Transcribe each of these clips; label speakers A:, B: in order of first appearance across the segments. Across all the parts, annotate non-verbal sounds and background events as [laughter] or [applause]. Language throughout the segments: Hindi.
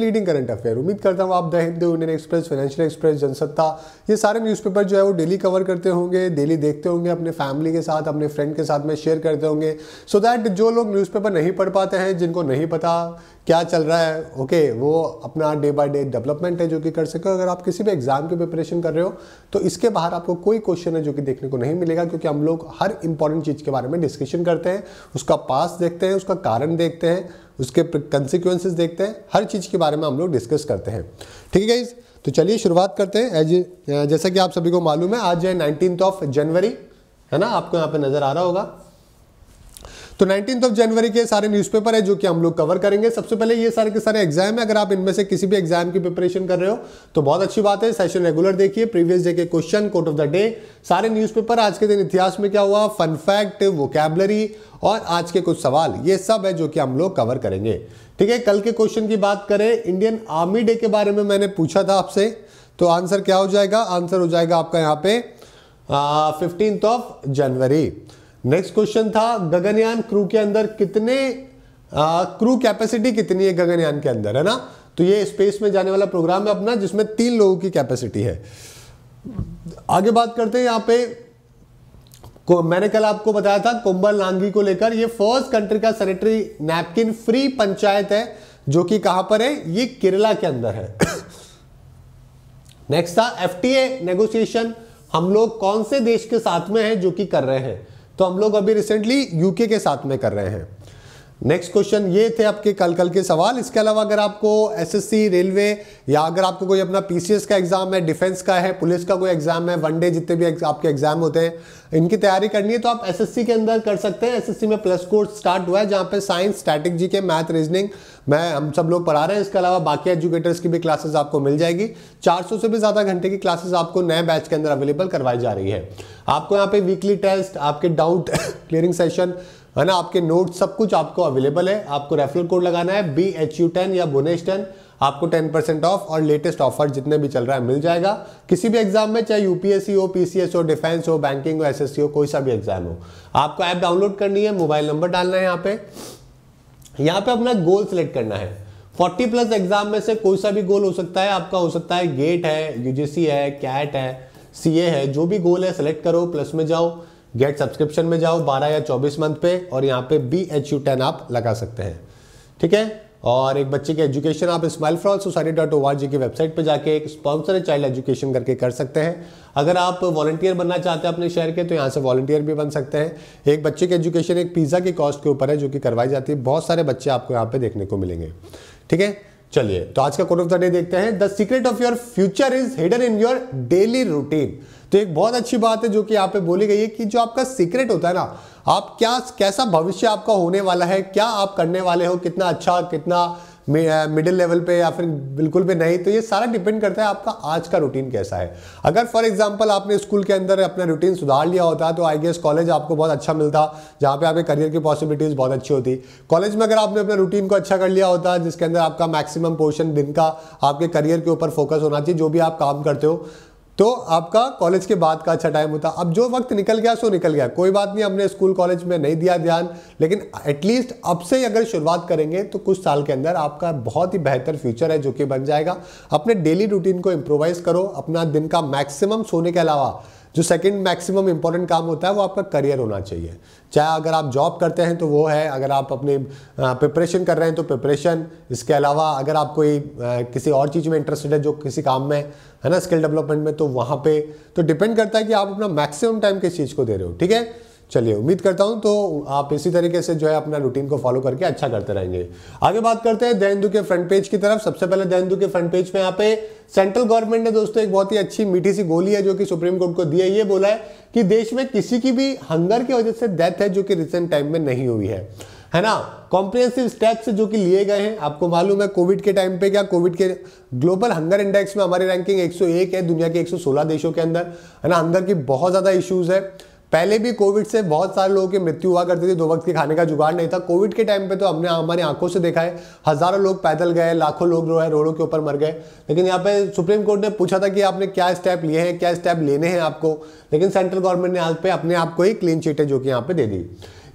A: लीडिंग करंट अफेयर उम्मीद करता हूँ आप the Hindu Indian Express Financial Express Jansatta ये सारे न्यूज़पेपर जो है वो डेली कवर करते होंगे डेली देखते होंगे अपने फैमिली के साथ अपने फ्रेंड के साथ में शेयर करते होंगे सो so दैट जो लोग न्यूज़पेपर नहीं पढ़ पाते हैं जिनको नहीं पता क्या चल रहा है ओके okay, वो अपना डे बाय डे डेवलपमेंट है जो कि कर सके अगर आप किसी भी एग्ज़ाम की प्रिपरेशन कर रहे हो तो इसके बाहर आपको कोई क्वेश्चन है जो कि देखने को नहीं मिलेगा क्योंकि हम लोग हर इंपॉर्टेंट चीज़ के बारे में डिस्कशन करते हैं उसका पास देखते हैं उसका कारण देखते हैं उसके कंसिक्वेंसेज देखते हैं हर चीज़ के बारे में हम लोग डिस्कस करते हैं ठीक है गाइज तो चलिए शुरुआत करते हैं एज जैसा कि आप सभी को मालूम है आज है नाइनटीन ऑफ जनवरी है ना आपको यहाँ पे नज़र आ रहा होगा तो नाइनटीन ऑफ जनवरी के सारे न्यूज़पेपर है जो कि हम लोग कवर करेंगे सबसे पहले ये सारे के सारे एग्जाम है अगर आप इनमें से किसी भी एग्जाम की प्रिपरेशन कर रहे हो तो बहुत अच्छी बात है सेशन रेगुलर देखिए प्रीवियस डे के question quote of the day सारे न्यूज़पेपर आज के दिन इतिहास में क्या हुआ फन फैक्ट वोकेबलरी और आज के कुछ सवाल ये सब है जो कि हम लोग कवर करेंगे ठीक है कल के क्वेश्चन की बात करें इंडियन आर्मी डे के बारे में मैंने पूछा था आपसे तो आंसर क्या हो जाएगा आंसर हो जाएगा आपका यहाँ पे fifteenth of January next question था गगनयान क्रू के अंदर कितने आ, क्रू कैपेसिटी कितनी है गगनयान के अंदर है ना तो ये स्पेस में जाने वाला प्रोग्राम है अपना जिसमें तीन लोगों की कैपेसिटी है आगे बात करते हैं यहां पे को मैंने कल आपको बताया था कुंबल लांगी को लेकर ये फर्स्ट कंट्री का सैनिटरी नैपकिन फ्री पंचायत है जो कि कहां पर है ये केरला के अंदर है नेक्स्ट [coughs] था एफटीए नेगोशिएशन हम लोग कौन से देश के साथ में है जो कि कर रहे हैं तो हम लोग अभी रिसेंटली यूके के साथ में कर रहे हैं नेक्स्ट क्वेश्चन ये थे आपके कल कल के सवाल इसके अलावा अगर आपको एसएससी रेलवे या अगर आपको कोई अपना पीसीएस का एग्जाम है डिफेंस का है पुलिस का कोई एग्जाम है वन डे जितने भी आपके एग्जाम होते हैं इनकी तैयारी करनी है तो आप एसएससी के अंदर कर सकते हैं एसएससी में प्लस कोर्स स्टार्ट हुआ है जहाँ पे साइंस स्ट्रैटिक जी के मैथ रीजनिंग मैं हम सब लोग पढ़ा रहे हैं इसके अलावा बाकी एजुकेटर्स की भी क्लासेस आपको मिल जाएगी 400 से भी ज़्यादा घंटे की क्लासेस आपको नए बैच के अंदर अवेलेबल करवाई जा रही है आपको यहाँ पे वीकली टेस्ट आपके डाउट क्लियरिंग सेशन है ना आपके नोट सब कुछ आपको अवेलेबल है आपको रेफरल कोड लगाना है बी एच यू टेन या बुनेश टेन आपको 10 परसेंट ऑफ और लेटेस्ट ऑफर जितने भी चल रहा है मिल जाएगा किसी भी एग्जाम में चाहे यूपीएससी हो पीसीएस हो डिफेंस हो बैंकिंग हो एसएससी हो कोई सा भी एग्जाम हो आपको ऐप डाउनलोड करनी है मोबाइल नंबर डालना है यहाँ पे यहाँ पे अपना गोल सिलेक्ट करना है 40 प्लस एग्जाम में से कोई सा भी गोल हो सकता है आपका हो सकता है गेट है यूजीसी है कैट है सीए है जो भी गोल है सेलेक्ट करो प्लस में जाओ गेट सब्सक्रिप्शन में जाओ 12 या 24 मंथ पे और यहाँ पे बी एच यू टेन आप लगा सकते हैं ठीक है और एक बच्चे की एजुकेशन आप स्माइल फ्रॉल society dot O R G की वेबसाइट पर जाके एक स्पॉन्सर चाइल्ड एजुकेशन करके कर सकते हैं अगर आप वॉलंटियर बनना चाहते हैं अपने शहर के तो यहाँ से वॉलंटियर भी बन सकते हैं एक बच्चे की एजुकेशन एक पिज़्ज़ा की कॉस्ट के ऊपर है जो कि करवाई जाती है बहुत सारे बच्चे आपको यहाँ पर देखने को मिलेंगे ठीक है चलिए तो आज का कोर्ट ऑफ द डे देखते हैं the secret of your future is hidden in your daily routine तो एक बहुत अच्छी बात है जो कि यहाँ पे बोली गई है कि जो आपका सीक्रेट होता है ना आप क्या कैसा भविष्य आपका होने वाला है क्या आप करने वाले हो कितना अच्छा कितना मिडिल लेवल पे या फिर बिल्कुल भी नहीं तो ये सारा डिपेंड करता है आपका आज का रूटीन कैसा है अगर फॉर एग्जांपल आपने स्कूल के अंदर अपना रूटीन सुधार लिया होता तो आई गेस कॉलेज आपको बहुत अच्छा मिलता जहाँ पे आपके करियर की पॉसिबिलिटीज़ बहुत अच्छी होती कॉलेज में अगर आपने अपना रूटीन को अच्छा कर लिया होता जिसके अंदर आपका मैक्सिमम पोर्शन दिन का आपके करियर के ऊपर फोकस होना चाहिए जो भी आप काम करते हो तो आपका कॉलेज के बाद का अच्छा टाइम होता अब जो वक्त निकल गया सो निकल गया कोई बात नहीं हमने स्कूल कॉलेज में नहीं दिया ध्यान लेकिन एटलीस्ट अब से ही अगर शुरुआत करेंगे तो कुछ साल के अंदर आपका बहुत ही बेहतर फ्यूचर है जो कि बन जाएगा अपने डेली रूटीन को इम्प्रोवाइज़ करो अपना दिन का मैक्सिमम सोने के अलावा जो सेकंड मैक्सिमम इंपॉर्टेंट काम होता है वो आपका करियर होना चाहिए चाहे अगर आप जॉब करते हैं तो वो है अगर आप अपने प्रिपरेशन कर रहे हैं तो प्रिपरेशन इसके अलावा अगर आप कोई किसी और चीज़ में इंटरेस्टेड है जो किसी काम में है ना स्किल डेवलपमेंट में तो वहाँ पे तो डिपेंड करता है कि आप अपना मैक्सिमम टाइम किस चीज़ को दे रहे हो ठीक है चलिए उम्मीद करता हूं तो आप इसी तरीके से जो है अपना रूटीन को फॉलो करके अच्छा करते रहेंगे आगे बात करते हैं दैनदू के फ्रंट पेज की तरफ सबसे पहले दैनदू के फ्रंट पेज में यहाँ पे सेंट्रल गवर्नमेंट ने दोस्तों एक बहुत ही अच्छी मीठी सी गोली है जो कि सुप्रीम कोर्ट को दी है ये बोला है कि देश में किसी की भी हंगर की वजह से डेथ है जो कि रिसेंट टाइम में नहीं हुई है है ना कॉम्प्रिहेंसिव स्टेप्स जो कि लिए गए हैं आपको मालूम है कोविड के टाइम पे क्या कोविड के ग्लोबल हंगर इंडेक्स में हमारी रैंकिंग 101 है दुनिया के 116 देशों के अंदर है ना हंगर की बहुत ज़्यादा इश्यूज़ है पहले भी कोविड से बहुत सारे लोगों की मृत्यु हुआ करती थी दो वक्त के खाने का जुगाड़ नहीं था कोविड के टाइम पे तो हमने हमारी आंखों से देखा है हज़ारों लोग पैदल गए लाखों लोग जो है रोडों के ऊपर मर गए लेकिन यहाँ पे सुप्रीम कोर्ट ने पूछा था कि आपने क्या स्टेप लिए हैं क्या स्टेप लेने हैं आपको लेकिन सेंट्रल गवर्नमेंट ने आज पे अपने आप को ही क्लीन चिट है जो कि यहाँ पे दे दी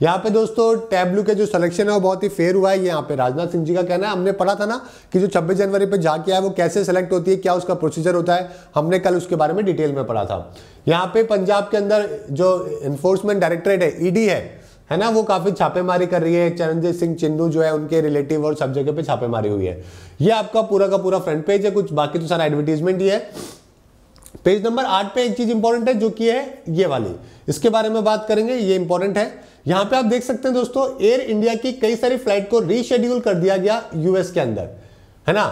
A: यहाँ पे दोस्तों टैब्लू के जो सिलेक्शन है वो बहुत ही फेयर हुआ है यहाँ पे राजनाथ सिंह जी का कहना है हमने पढ़ा था ना कि जो 26 जनवरी पे जाके है वो कैसे सेलेक्ट होती है क्या उसका प्रोसीजर होता है हमने कल उसके बारे में डिटेल में पढ़ा था यहाँ पे पंजाब के अंदर जो इन्फोर्समेंट डायरेक्टरेट है ईडी e है है ना वो काफी छापेमारी कर रही है चरणजीत सिंह चिंदू जो है उनके रिलेटिव और सब जगह पे छापेमारी हुई है ये आपका पूरा का पूरा फ्रंट पेज है कुछ बाकी तो सारा एडवर्टीजमेंट ही है पेज नंबर आठ पे एक चीज इंपॉर्टेंट है जो कि है ये वाली इसके बारे में बात करेंगे ये इंपॉर्टेंट है यहां पे आप देख सकते हैं दोस्तों एयर इंडिया की कई सारी फ्लाइट को रीशेड्यूल कर दिया गया यूएस के अंदर है ना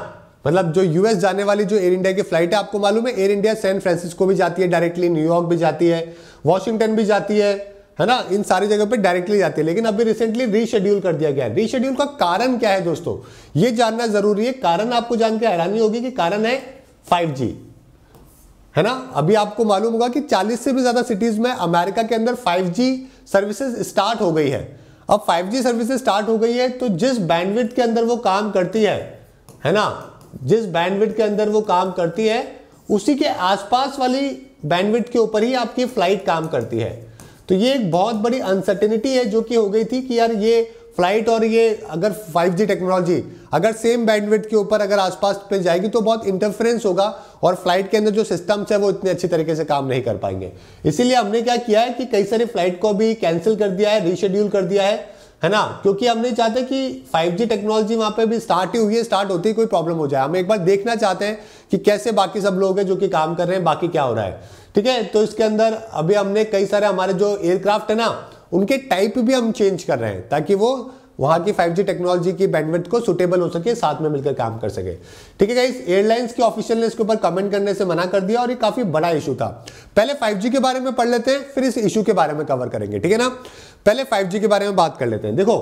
A: मतलब जो यूएस जाने वाली जो एयर इंडिया की फ्लाइट है आपको मालूम है एयर इंडिया सैन फ्रांसिस्को भी जाती है डायरेक्टली न्यूयॉर्क भी जाती है वॉशिंगटन भी जाती है है ना इन सारी जगह पे डायरेक्टली जाती है लेकिन अभी रिसेंटली रीशेड्यूल कर दिया गया है रीशेड्यूल का कारण क्या है दोस्तों ये जानना जरूरी है कारण आपको जानकर हैरानी होगी कि कारण है फाइव है ना अभी आपको मालूम होगा कि 40 से भी ज्यादा सिटीज में अमेरिका के अंदर 5G सर्विसेज स्टार्ट हो गई है अब 5G सर्विसेज स्टार्ट हो गई है तो जिस बैंडविड्थ के अंदर वो काम करती है है ना जिस बैंडविड के अंदर वो काम करती है उसी के आसपास वाली बैंडविड के ऊपर ही आपकी फ्लाइट काम करती है तो ये एक बहुत बड़ी अनसर्टेनिटी है जो कि हो गई थी कि यार ये फ्लाइट और ये अगर 5G टेक्नोलॉजी अगर सेम बैंडविड्थ के ऊपर अगर आसपास पे जाएगी तो बहुत इंटरफेरेंस होगा और फ्लाइट के अंदर जो सिस्टम्स है वो इतने अच्छी तरीके से काम नहीं कर पाएंगे इसीलिए हमने क्या किया है कि कई सारी फ्लाइट को भी कैंसिल कर दिया है रिशेड्यूल कर दिया है है ना क्योंकि हम नहीं चाहते कि 5G टेक्नोलॉजी वहां पे भी स्टार्ट ही हुई है स्टार्ट होती ही कोई प्रॉब्लम हो जाए हम एक बार देखना चाहते हैं कि कैसे बाकी सब लोग हैं जो कि काम कर रहे हैं बाकी क्या हो रहा है ठीक है तो इसके अंदर अभी हमने कई सारे हमारे जो एयरक्राफ्ट है ना उनके टाइप भी हम चेंज कर रहे हैं ताकि वो वहां की 5G टेक्नोलॉजी की बैंडविड्थ को सुटेबल हो सके साथ में मिलकर काम कर सके ठीक है गाइस एयरलाइंस की ऑफिशियल ने इसके ऊपर कमेंट करने से मना कर दिया और ये काफी बड़ा इशू था पहले 5G के बारे में पढ़ लेते हैं फिर इस इशू के बारे में कवर करेंगे ठीक है ना पहले 5G के बारे में बात कर लेते हैं देखो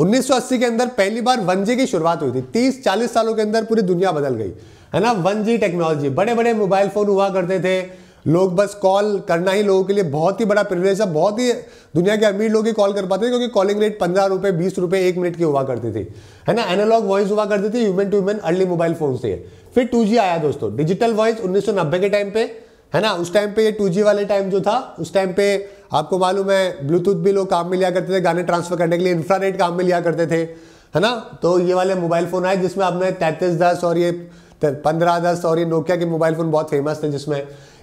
A: 1980 के अंदर पहली बार वन की शुरुआत हुई थी तीस चालीस सालों के अंदर पूरी दुनिया बदल गई है ना वन टेक्नोलॉजी बड़े बड़े मोबाइल फोन हुआ करते थे लोग बस कॉल करना ही लोगों के लिए बहुत ही बड़ा प्रिविलेज है बहुत ही दुनिया के अमीर लोग ही कॉल कर पाते थे क्योंकि कॉलिंग रेट पंद्रह रुपये बीस रुपये एक मिनट की हुआ करती थी है ना एनालॉग वॉइस हुआ करती थी human to human early mobile phone से फिर टू आया दोस्तों डिजिटल वॉइस उन्नीस के टाइम पे है ना उस टाइम पे ये टू वाले टाइम जो था उस टाइम पे आपको मालूम है ब्लूटूथ भी लोग काम में लिया करते थे गाने ट्रांसफर करने के लिए इंफ्रारेड काम में लिया करते थे है ना तो ये वाले मोबाइल फ़ोन आए जिसमें आपने तैंतीस दस और ये पंद्रह अगस्त और ये नोकिया के मोबाइल फ़ोन बहुत फेमस थे जिसमें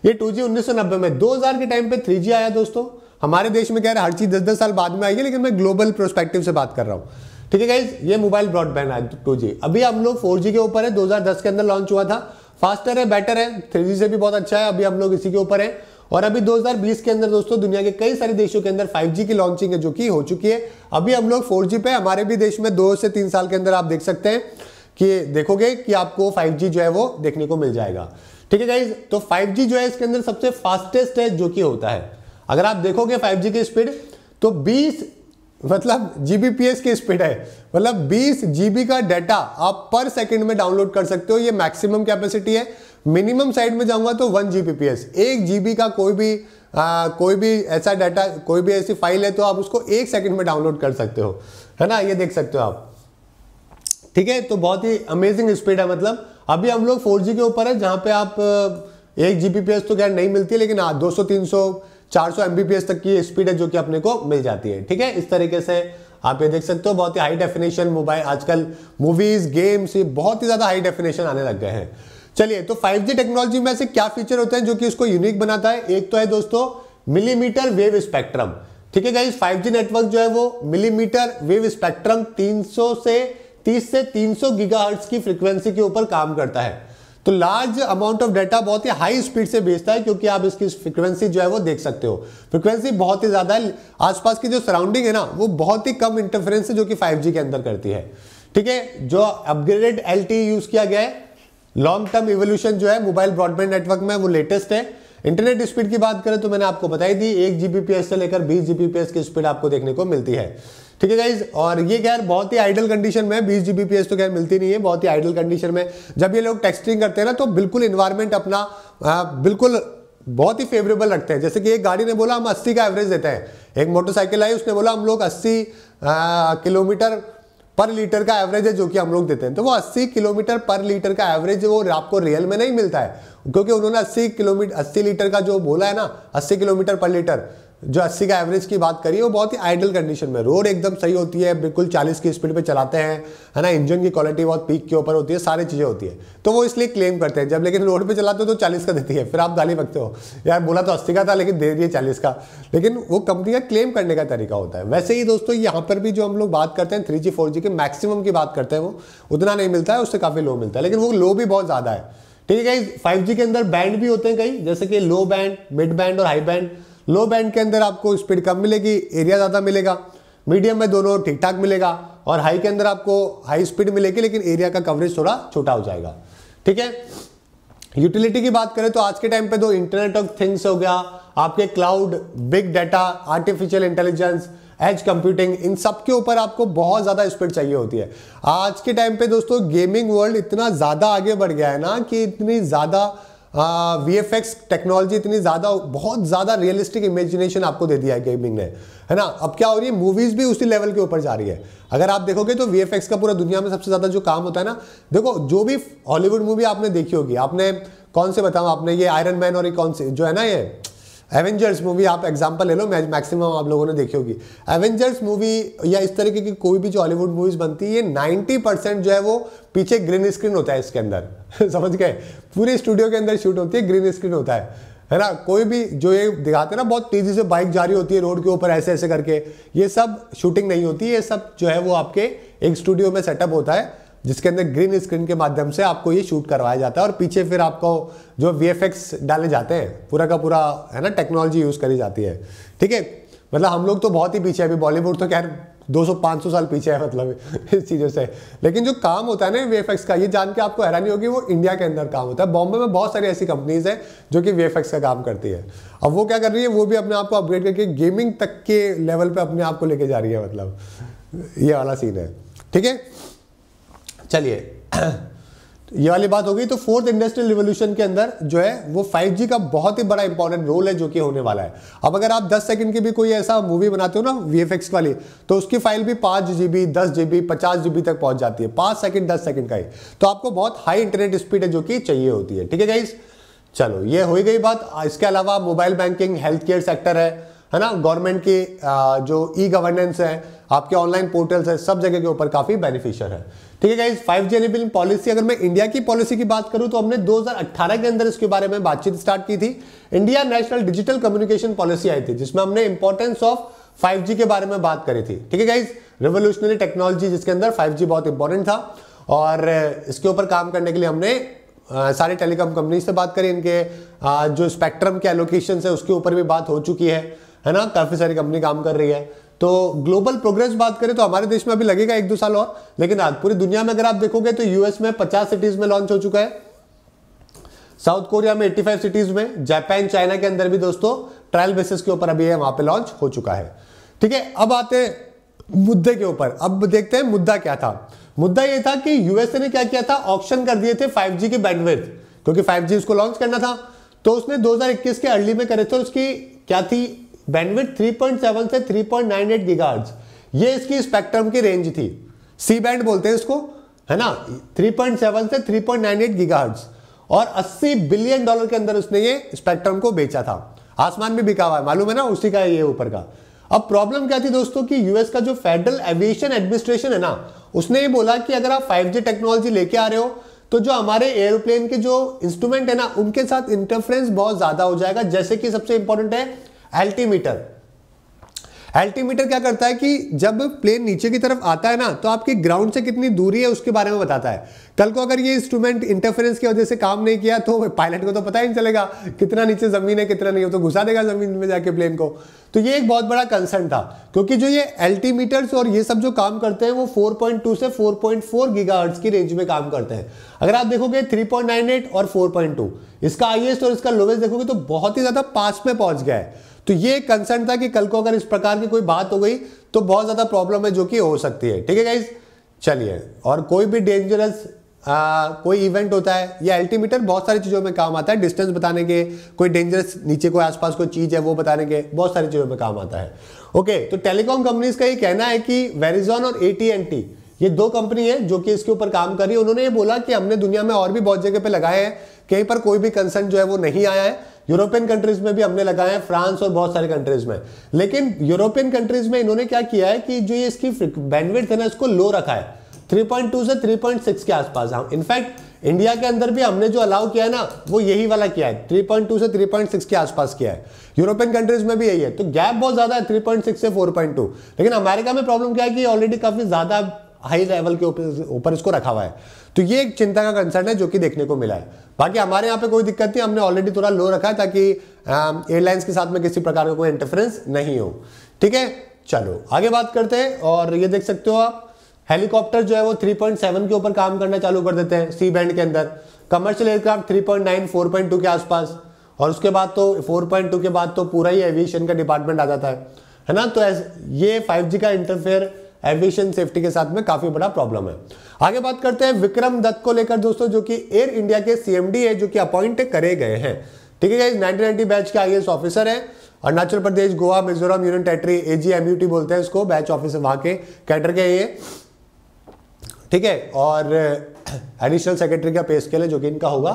A: ये टू जी उन्नीस सौ नब्बे में दो हज़ार के टाइम पे थ्री जी आया दोस्तों हमारे देश में कह रहे हर चीज़ दस दस साल बाद में आई है लेकिन मैं ग्लोबल प्रोस्पेक्टिव से बात कर रहा हूँ ठीक है ये मोबाइल ब्रॉडबैंड आया टू जी अभी हम लोग फोर जी के ऊपर है दो हज़ार दस के अंदर लॉन्च हुआ था फास्टर है बेटर है थ्री जी से भी बहुत अच्छा है अभी हम लोग इसी के ऊपर है और अभी 2020 के अंदर दोस्तों दुनिया के कई सारे देशों के अंदर 5G की लॉन्चिंग है जो कि हो चुकी है अभी हम लोग 4G पे हमारे भी देश में दो से तीन साल के अंदर आप देख सकते हैं कि देखोगे कि आपको 5G जो है वो देखने को मिल जाएगा ठीक है गाइज तो 5G जो है इसके अंदर सबसे फास्टेस्ट है जो कि होता है अगर आप देखोगे 5G की स्पीड तो 20 मतलब जीबीपीएस की स्पीड है मतलब 20 जीबी का डाटा आप पर सेकंड में डाउनलोड कर सकते हो ये मैक्सिमम कैपेसिटी है मिनिमम साइड में जाऊंगा तो वन जी एक जीबी का कोई भी आ, कोई भी ऐसा डाटा कोई भी ऐसी फाइल है तो आप उसको एक सेकंड में डाउनलोड कर सकते हो है ना ये देख सकते हो आप ठीक है तो बहुत ही अमेजिंग स्पीड है मतलब अभी हम लोग फोर के ऊपर है जहाँ पे आप एक जी तो क्या नहीं मिलती है लेकिन हाँ दो सौ तीन सौ चार सौ तक की स्पीड है जो कि अपने को मिल जाती है ठीक है इस तरीके से आप ये देख सकते हो बहुत ही हाई डेफिनेशन मोबाइल आजकल मूवीज गेम्स ये बहुत ही ज़्यादा हाई डेफिनेशन आने लग गए हैं चलिए तो 5G टेक्नोलॉजी में से क्या फीचर होते हैं जो कि इसको यूनिक बनाता है एक तो है दोस्तों मिलीमीटर वेव स्पेक्ट्रम ठीक है गाइज 5G नेटवर्क जो है वो मिलीमीटर वेव स्पेक्ट्रम 300 से 30 से 300 सौ गीगा की फ्रिक्वेंसी के ऊपर काम करता है तो लार्ज अमाउंट ऑफ डाटा बहुत ही हाई स्पीड से भेजता है क्योंकि आप इसकी फ्रिक्वेंसी जो है वो देख सकते हो फ्रिक्वेंसी बहुत ही ज़्यादा है आसपास की जो सराउंडिंग है ना वो बहुत ही कम इंटरफेरेंस है जो कि 5G के अंदर करती है ठीक है जो अपग्रेडेड एल यूज़ किया गया है लॉन्ग टर्म इवोल्यूशन जो है मोबाइल ब्रॉडबैंड नेटवर्क में वो लेटेस्ट है इंटरनेट स्पीड की बात करें तो मैंने आपको बताई दी एक जीबीपीएस से लेकर बीस जीबीपीएस की स्पीड आपको देखने को मिलती है ठीक है गाइज और ये खैर बहुत ही आइडल कंडीशन में बीस जी तो खैर मिलती नहीं है बहुत ही आइडल कंडीशन में जब ये लोग टेक्सटिंग करते हैं ना तो बिल्कुल इन्वायरमेंट अपना आ, बिल्कुल बहुत ही फेवरेबल रखते हैं जैसे कि एक गाड़ी ने बोला हम 80 का एवरेज देते हैं एक मोटरसाइकिल आई उसने बोला हम लोग 80 किलोमीटर पर लीटर का एवरेज है जो कि हम लोग देते हैं तो वो 80 किलोमीटर पर लीटर का एवरेज वो आपको रियल में नहीं मिलता है क्योंकि उन्होंने 80 किलोमीटर 80 लीटर का जो बोला है ना 80 किलोमीटर पर लीटर जो 80 का एवरेज की बात करिए वो बहुत ही आइडल कंडीशन में रोड एकदम सही होती है बिल्कुल 40 की स्पीड पे चलाते हैं है ना इंजन की क्वालिटी बहुत पीक के ऊपर होती है सारी चीज़ें होती है तो वो इसलिए क्लेम करते हैं जब लेकिन रोड पे चलाते हो तो 40 का देती है फिर आप गाली बगते हो यार बोला तो अस्सी का था लेकिन दे दिए चालीस का लेकिन वो कंपनी का क्लेम करने का तरीका होता है वैसे ही दोस्तों यहाँ पर भी जो हम लोग बात करते हैं थ्री जी फोर जी की मैक्सिमम की बात करते हैं वो उतना नहीं मिलता है उससे काफ़ी लो मिलता है लेकिन वो लो भी बहुत ज़्यादा है ठीक है फाइव जी के अंदर बैंड भी होते हैं कई जैसे कि लो बैंड मिड बैंड और हाई बैंड लो बैंड के अंदर आपको स्पीड कम मिलेगी एरिया ज़्यादा मिलेगा मीडियम में दोनों ठीक ठाक मिलेगा और हाई के अंदर आपको हाई स्पीड मिलेगी लेकिन एरिया का कवरेज थोड़ा छोटा हो जाएगा ठीक है यूटिलिटी की बात करें तो आज के टाइम पे दो तो इंटरनेट ऑफ थिंग्स हो गया आपके cloud big data artificial intelligence edge computing इन सब के ऊपर आपको बहुत ज़्यादा स्पीड चाहिए होती है आज के टाइम पे दोस्तों गेमिंग वर्ल्ड इतना ज़्यादा आगे बढ़ गया है ना कि इतनी ज़्यादा वी एफ एक्स टेक्नोलॉजी इतनी ज़्यादा बहुत ज़्यादा रियलिस्टिक इमेजिनेशन आपको दे दिया है गेमिंग ने है ना अब क्या हो रही है मूवीज़ भी उसी लेवल के ऊपर जा रही है अगर आप देखोगे तो वी का पूरा दुनिया में सबसे ज़्यादा जो काम होता है ना देखो जो भी हॉलीवुड मूवी आपने देखी होगी आपने कौन से बताऊँ आपने ये आयरन मैन और ये कौन से जो है ना ये एवेंजर्स मूवी आप एग्जांपल ले लो मैं मैक्सिमम आप लोगों ने देखी होगी एवेंजर्स मूवी या इस तरीके की कोई भी जो हॉलीवुड मूवीज बनती है ये 90 परसेंट जो है वो पीछे ग्रीन स्क्रीन होता है इसके अंदर [laughs] समझ गए पूरे स्टूडियो के अंदर शूट होती है ग्रीन स्क्रीन होता है है ना कोई भी जो ये दिखाते हैं ना बहुत तेज़ी से बाइक जा रही होती है रोड के ऊपर ऐसे ऐसे करके ये सब शूटिंग नहीं होती ये सब जो है वो आपके एक स्टूडियो में सेटअप होता है जिसके अंदर ग्रीन स्क्रीन के माध्यम से आपको ये शूट करवाया जाता है और पीछे फिर आपको जो वी डाले जाते हैं पूरा का पूरा है ना टेक्नोलॉजी यूज़ करी जाती है ठीक है मतलब हम लोग तो बहुत ही पीछे अभी बॉलीवुड तो खैर 200-500 साल पीछे है मतलब [laughs] इस चीज़ों से लेकिन जो काम होता है ना वी का ये जान के आपको हैरानी होगी वो इंडिया के अंदर काम होता है बॉम्बे में बहुत सारी ऐसी कंपनीज हैं जो कि वी का काम करती है अब वो क्या कर रही है वो भी अपने आप को अपग्रेड करके गेमिंग तक के लेवल पर अपने आप को लेके जा रही है मतलब ये वाला सीन है ठीक है चलिए ये वाली बात हो गई तो फोर्थ इंडस्ट्रियल रिवोल्यूशन के अंदर जो है वो 5G का बहुत ही बड़ा इंपॉर्टेंट रोल है जो कि होने वाला है अब अगर आप 10 सेकंड की भी कोई ऐसा मूवी बनाते हो ना वी वाली तो उसकी फाइल भी पांच जीबी दस जीबी पचास जीबी तक पहुंच जाती है पांच सेकंड दस सेकंड का ही तो आपको बहुत हाई इंटरनेट स्पीड है जो कि चाहिए होती है ठीक है जाइस चलो ये हो गई बात इसके अलावा mobile banking health care sector है है ना गवर्नमेंट की जो ई गवर्नेंस है आपके ऑनलाइन पोर्टल्स है सब जगह के ऊपर काफ़ी बेनिफिशियल है ठीक है फाइव जी एनेबलिंग पॉलिसी अगर मैं इंडिया की पॉलिसी की बात करूं तो हमने 2018 के अंदर इसके बारे में बातचीत स्टार्ट की थी India national digital communication policy आई थी जिसमें हमने इंपॉर्टेंस ऑफ 5G के बारे में बात करी थी ठीक है गाइज रिवोल्यूशनरी टेक्नोलॉजी जिसके अंदर 5G बहुत इंपॉर्टेंट था और इसके ऊपर काम करने के लिए हमने सारी टेलीकॉम कंपनी से बात करी इनके जो स्पेक्ट्रम के एलोकेशन है उसके ऊपर भी बात हो चुकी है है ना काफ़ी सारी कंपनी काम कर रही है तो ग्लोबल प्रोग्रेस बात करें तो हमारे देश में अभी लगेगा एक दो साल और लेकिन आज पूरी दुनिया में अगर आप देखोगे तो यूएस में पचास सिटीज में लॉन्च हो चुका है साउथ कोरिया में 85 सिटीज में जापान चाइना के अंदर भी दोस्तों ट्रायल बेसिस के ऊपर अभी वहां पे लॉन्च हो चुका है ठीक है अब आते मुद्दे के ऊपर अब देखते हैं मुद्दा क्या था मुद्दा यह था कि यूएसए ने क्या किया था ऑप्शन कर दिए थे 5G के बैंडविड्थ क्योंकि 5G उसको लॉन्च करना था तो उसने 2021 के अर्ली में करे थे उसकी क्या थी बैंडविड्थ 3.7 से 3.98 पॉइंट गीगाहर्ट्ज ये इसकी स्पेक्ट्रम की रेंज थी सी बैंड बोलते हैं इसको है ना 3.7 से 3.98 पॉइंट गीगाहर्ट्ज और 80 बिलियन डॉलर के अंदर उसने ये स्पेक्ट्रम को बेचा था आसमान में बिका हुआ है मालूम है ना उसी का ये ऊपर का अब प्रॉब्लम क्या थी दोस्तों कि यूएस का जो फेडरल एविएशन एडमिनिस्ट्रेशन है ना उसने ये बोला कि अगर आप 5G टेक्नोलॉजी लेके आ रहे हो तो जो हमारे एयरोप्लेन के जो इंस्ट्रूमेंट है ना उनके साथ इंटरफ्रेंस बहुत ज्यादा हो जाएगा जैसे कि सबसे इंपॉर्टेंट है एल्टीमीटर एल्टीमीटर क्या करता है कि जब प्लेन नीचे की तरफ आता है ना तो आपके ग्राउंड से कितनी दूरी है उसके बारे में बताता है कल को अगर ये इंस्ट्रूमेंट इंटरफेरेंस की वजह से काम नहीं किया तो पायलट को तो पता ही नहीं चलेगा कितना नीचे जमीन है कितना नहीं है तो घुसा देगा जमीन में जाके प्लेन को तो ये एक बहुत बड़ा कंसर्न था क्योंकि जो ये एल्टीमीटर्स और ये सब जो काम करते हैं वो 4.2 से 4.4 गीगाहर्ट्ज की रेंज में काम करते हैं अगर आप देखोगे 3.98 और 4.2 इसका हाइएस्ट और इसका लोवेस्ट देखोगे तो बहुत ही ज़्यादा पास में पहुंच गया है तो ये कंसर्न था कि कल को अगर इस प्रकार की कोई बात हो गई तो बहुत ज़्यादा प्रॉब्लम है जो कि हो सकती है ठीक है गाइज चलिए और कोई भी डेंजरस आ, कोई इवेंट होता है या अल्टीमीटर बहुत सारी चीज़ों में काम आता है डिस्टेंस बताने के कोई डेंजरस नीचे कोई आसपास कोई चीज़ है वो बताने के बहुत सारी चीज़ों में काम आता है ओके तो टेलीकॉम कंपनीज का ये कहना है कि वेरिजॉन और ए ये दो कंपनी है जो कि इसके ऊपर काम कर रही है उन्होंने ये बोला कि हमने दुनिया में और भी बहुत जगह पे लगाए हैं कहीं पर कोई भी कंसर्न जो है वो नहीं आया है यूरोपियन कंट्रीज में भी हमने लगाए हैं फ्रांस और बहुत सारे कंट्रीज में लेकिन यूरोपियन कंट्रीज में इन्होंने क्या किया है कि जो ये इसकी बैंडविड्थ है ना इसको लो रखा है 3.2 से 3.6 के आसपास हम इनफैक्ट इंडिया के अंदर भी हमने जो अलाउ किया है ना वो यही वाला किया है 3.2 से 3.6 के आसपास किया है यूरोपियन कंट्रीज में भी यही है तो गैप बहुत ज्यादा है 3.6 से 4.2 लेकिन अमेरिका में प्रॉब्लम क्या है कि ऑलरेडी काफी ज्यादा हाई लेवल के ऊपर इसको रखा हुआ है तो ये एक चिंता का कंसर्न है जो कि देखने को मिला है बाकी हमारे यहाँ पे कोई दिक्कत नहीं हमने ऑलरेडी थोड़ा लो रखा है ताकि एयरलाइंस के साथ में किसी प्रकार का कोई इंटरफेरेंस नहीं हो ठीक है चलो आगे बात करते हैं और ये देख सकते हो आप हेलीकॉप्टर जो है वो 3.7 के ऊपर काम करना चालू कर देते हैं सी बैंड के अंदर कमर्शियल एयरक्राफ्ट 3.9 4.2 के आसपास और उसके बाद तो 4.2 के बाद तो पूरा ही एविएशन का डिपार्टमेंट आ जाता है है ना तो ये 5G का इंटरफेयर एविएशन सेफ्टी के साथ में काफी बड़ा प्रॉब्लम है आगे बात करते हैं विक्रम दत्त को लेकर दोस्तों जो कि एयर इंडिया के सीएमडी है जो कि अपॉइंट करे गए हैं ठीक है नाइनटीन नाइनटी बैच के आई ऑफिसर है Arunachal Pradesh Goa Mizoram union territory AGMUT बोलते हैं इसको बैच ऑफिसर वहां के कैडर के ये ठीक है और एडिशनल [coughs] सेक्रेटरी का पे स्केल है जो कि इनका होगा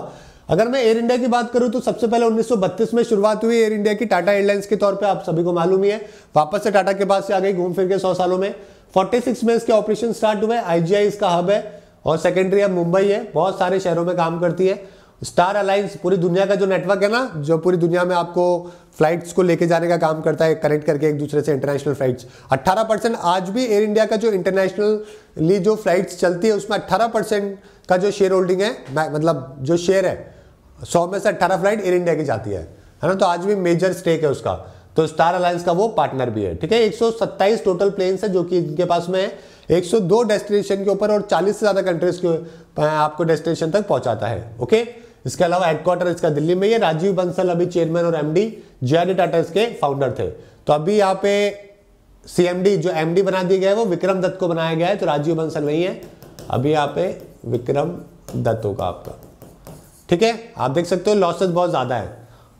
A: अगर मैं एयर इंडिया की बात करूं तो सबसे पहले 1932 में शुरुआत हुई एयर इंडिया की टाटा एयरलाइंस के तौर पे आप सभी को मालूम ही है वापस से टाटा के पास से आ गई घूम फिर के सौ सालों में 46 में इसके ऑपरेशन स्टार्ट हुए आईजीआई इसका हब है और सेकेंडरी हब मुंबई है बहुत सारे शहरों में काम करती है स्टार अलायंस पूरी दुनिया का जो नेटवर्क है ना जो पूरी दुनिया में आपको फ्लाइट्स को लेके जाने का काम करता है कनेक्ट करके एक दूसरे से इंटरनेशनल फ्लाइट्स 18 परसेंट आज भी एयर इंडिया का जो इंटरनेशनलली जो फ्लाइट्स चलती है उसमें 18 परसेंट का जो शेयर होल्डिंग है मतलब जो शेयर है सौ में से अट्ठारह फ्लाइट एयर इंडिया की जाती है है ना तो आज भी मेजर स्टेक है उसका तो स्टार अलायंस का वो पार्टनर भी है ठीक है 127 टोटल प्लेन्स है जो कि इनके पास में है 102 डेस्टिनेशन के ऊपर और 40 से ज़्यादा कंट्रीज के आपको डेस्टिनेशन तक पहुंचाता है ओके इसके अलावा हेडक्वार्टर इसका दिल्ली में है राजीव बंसल अभी चेयरमैन और एमडी जेआरडी टाटा इसके फाउंडर थे तो अभी यहाँ पे सीएमडी जो एमडी बना दिया गया है वो विक्रम दत्त को बनाया गया है तो राजीव बंसल वही है अभी यहाँ पे विक्रम दत्त होगा आपका ठीक है आप देख सकते हो लॉसेस बहुत ज़्यादा है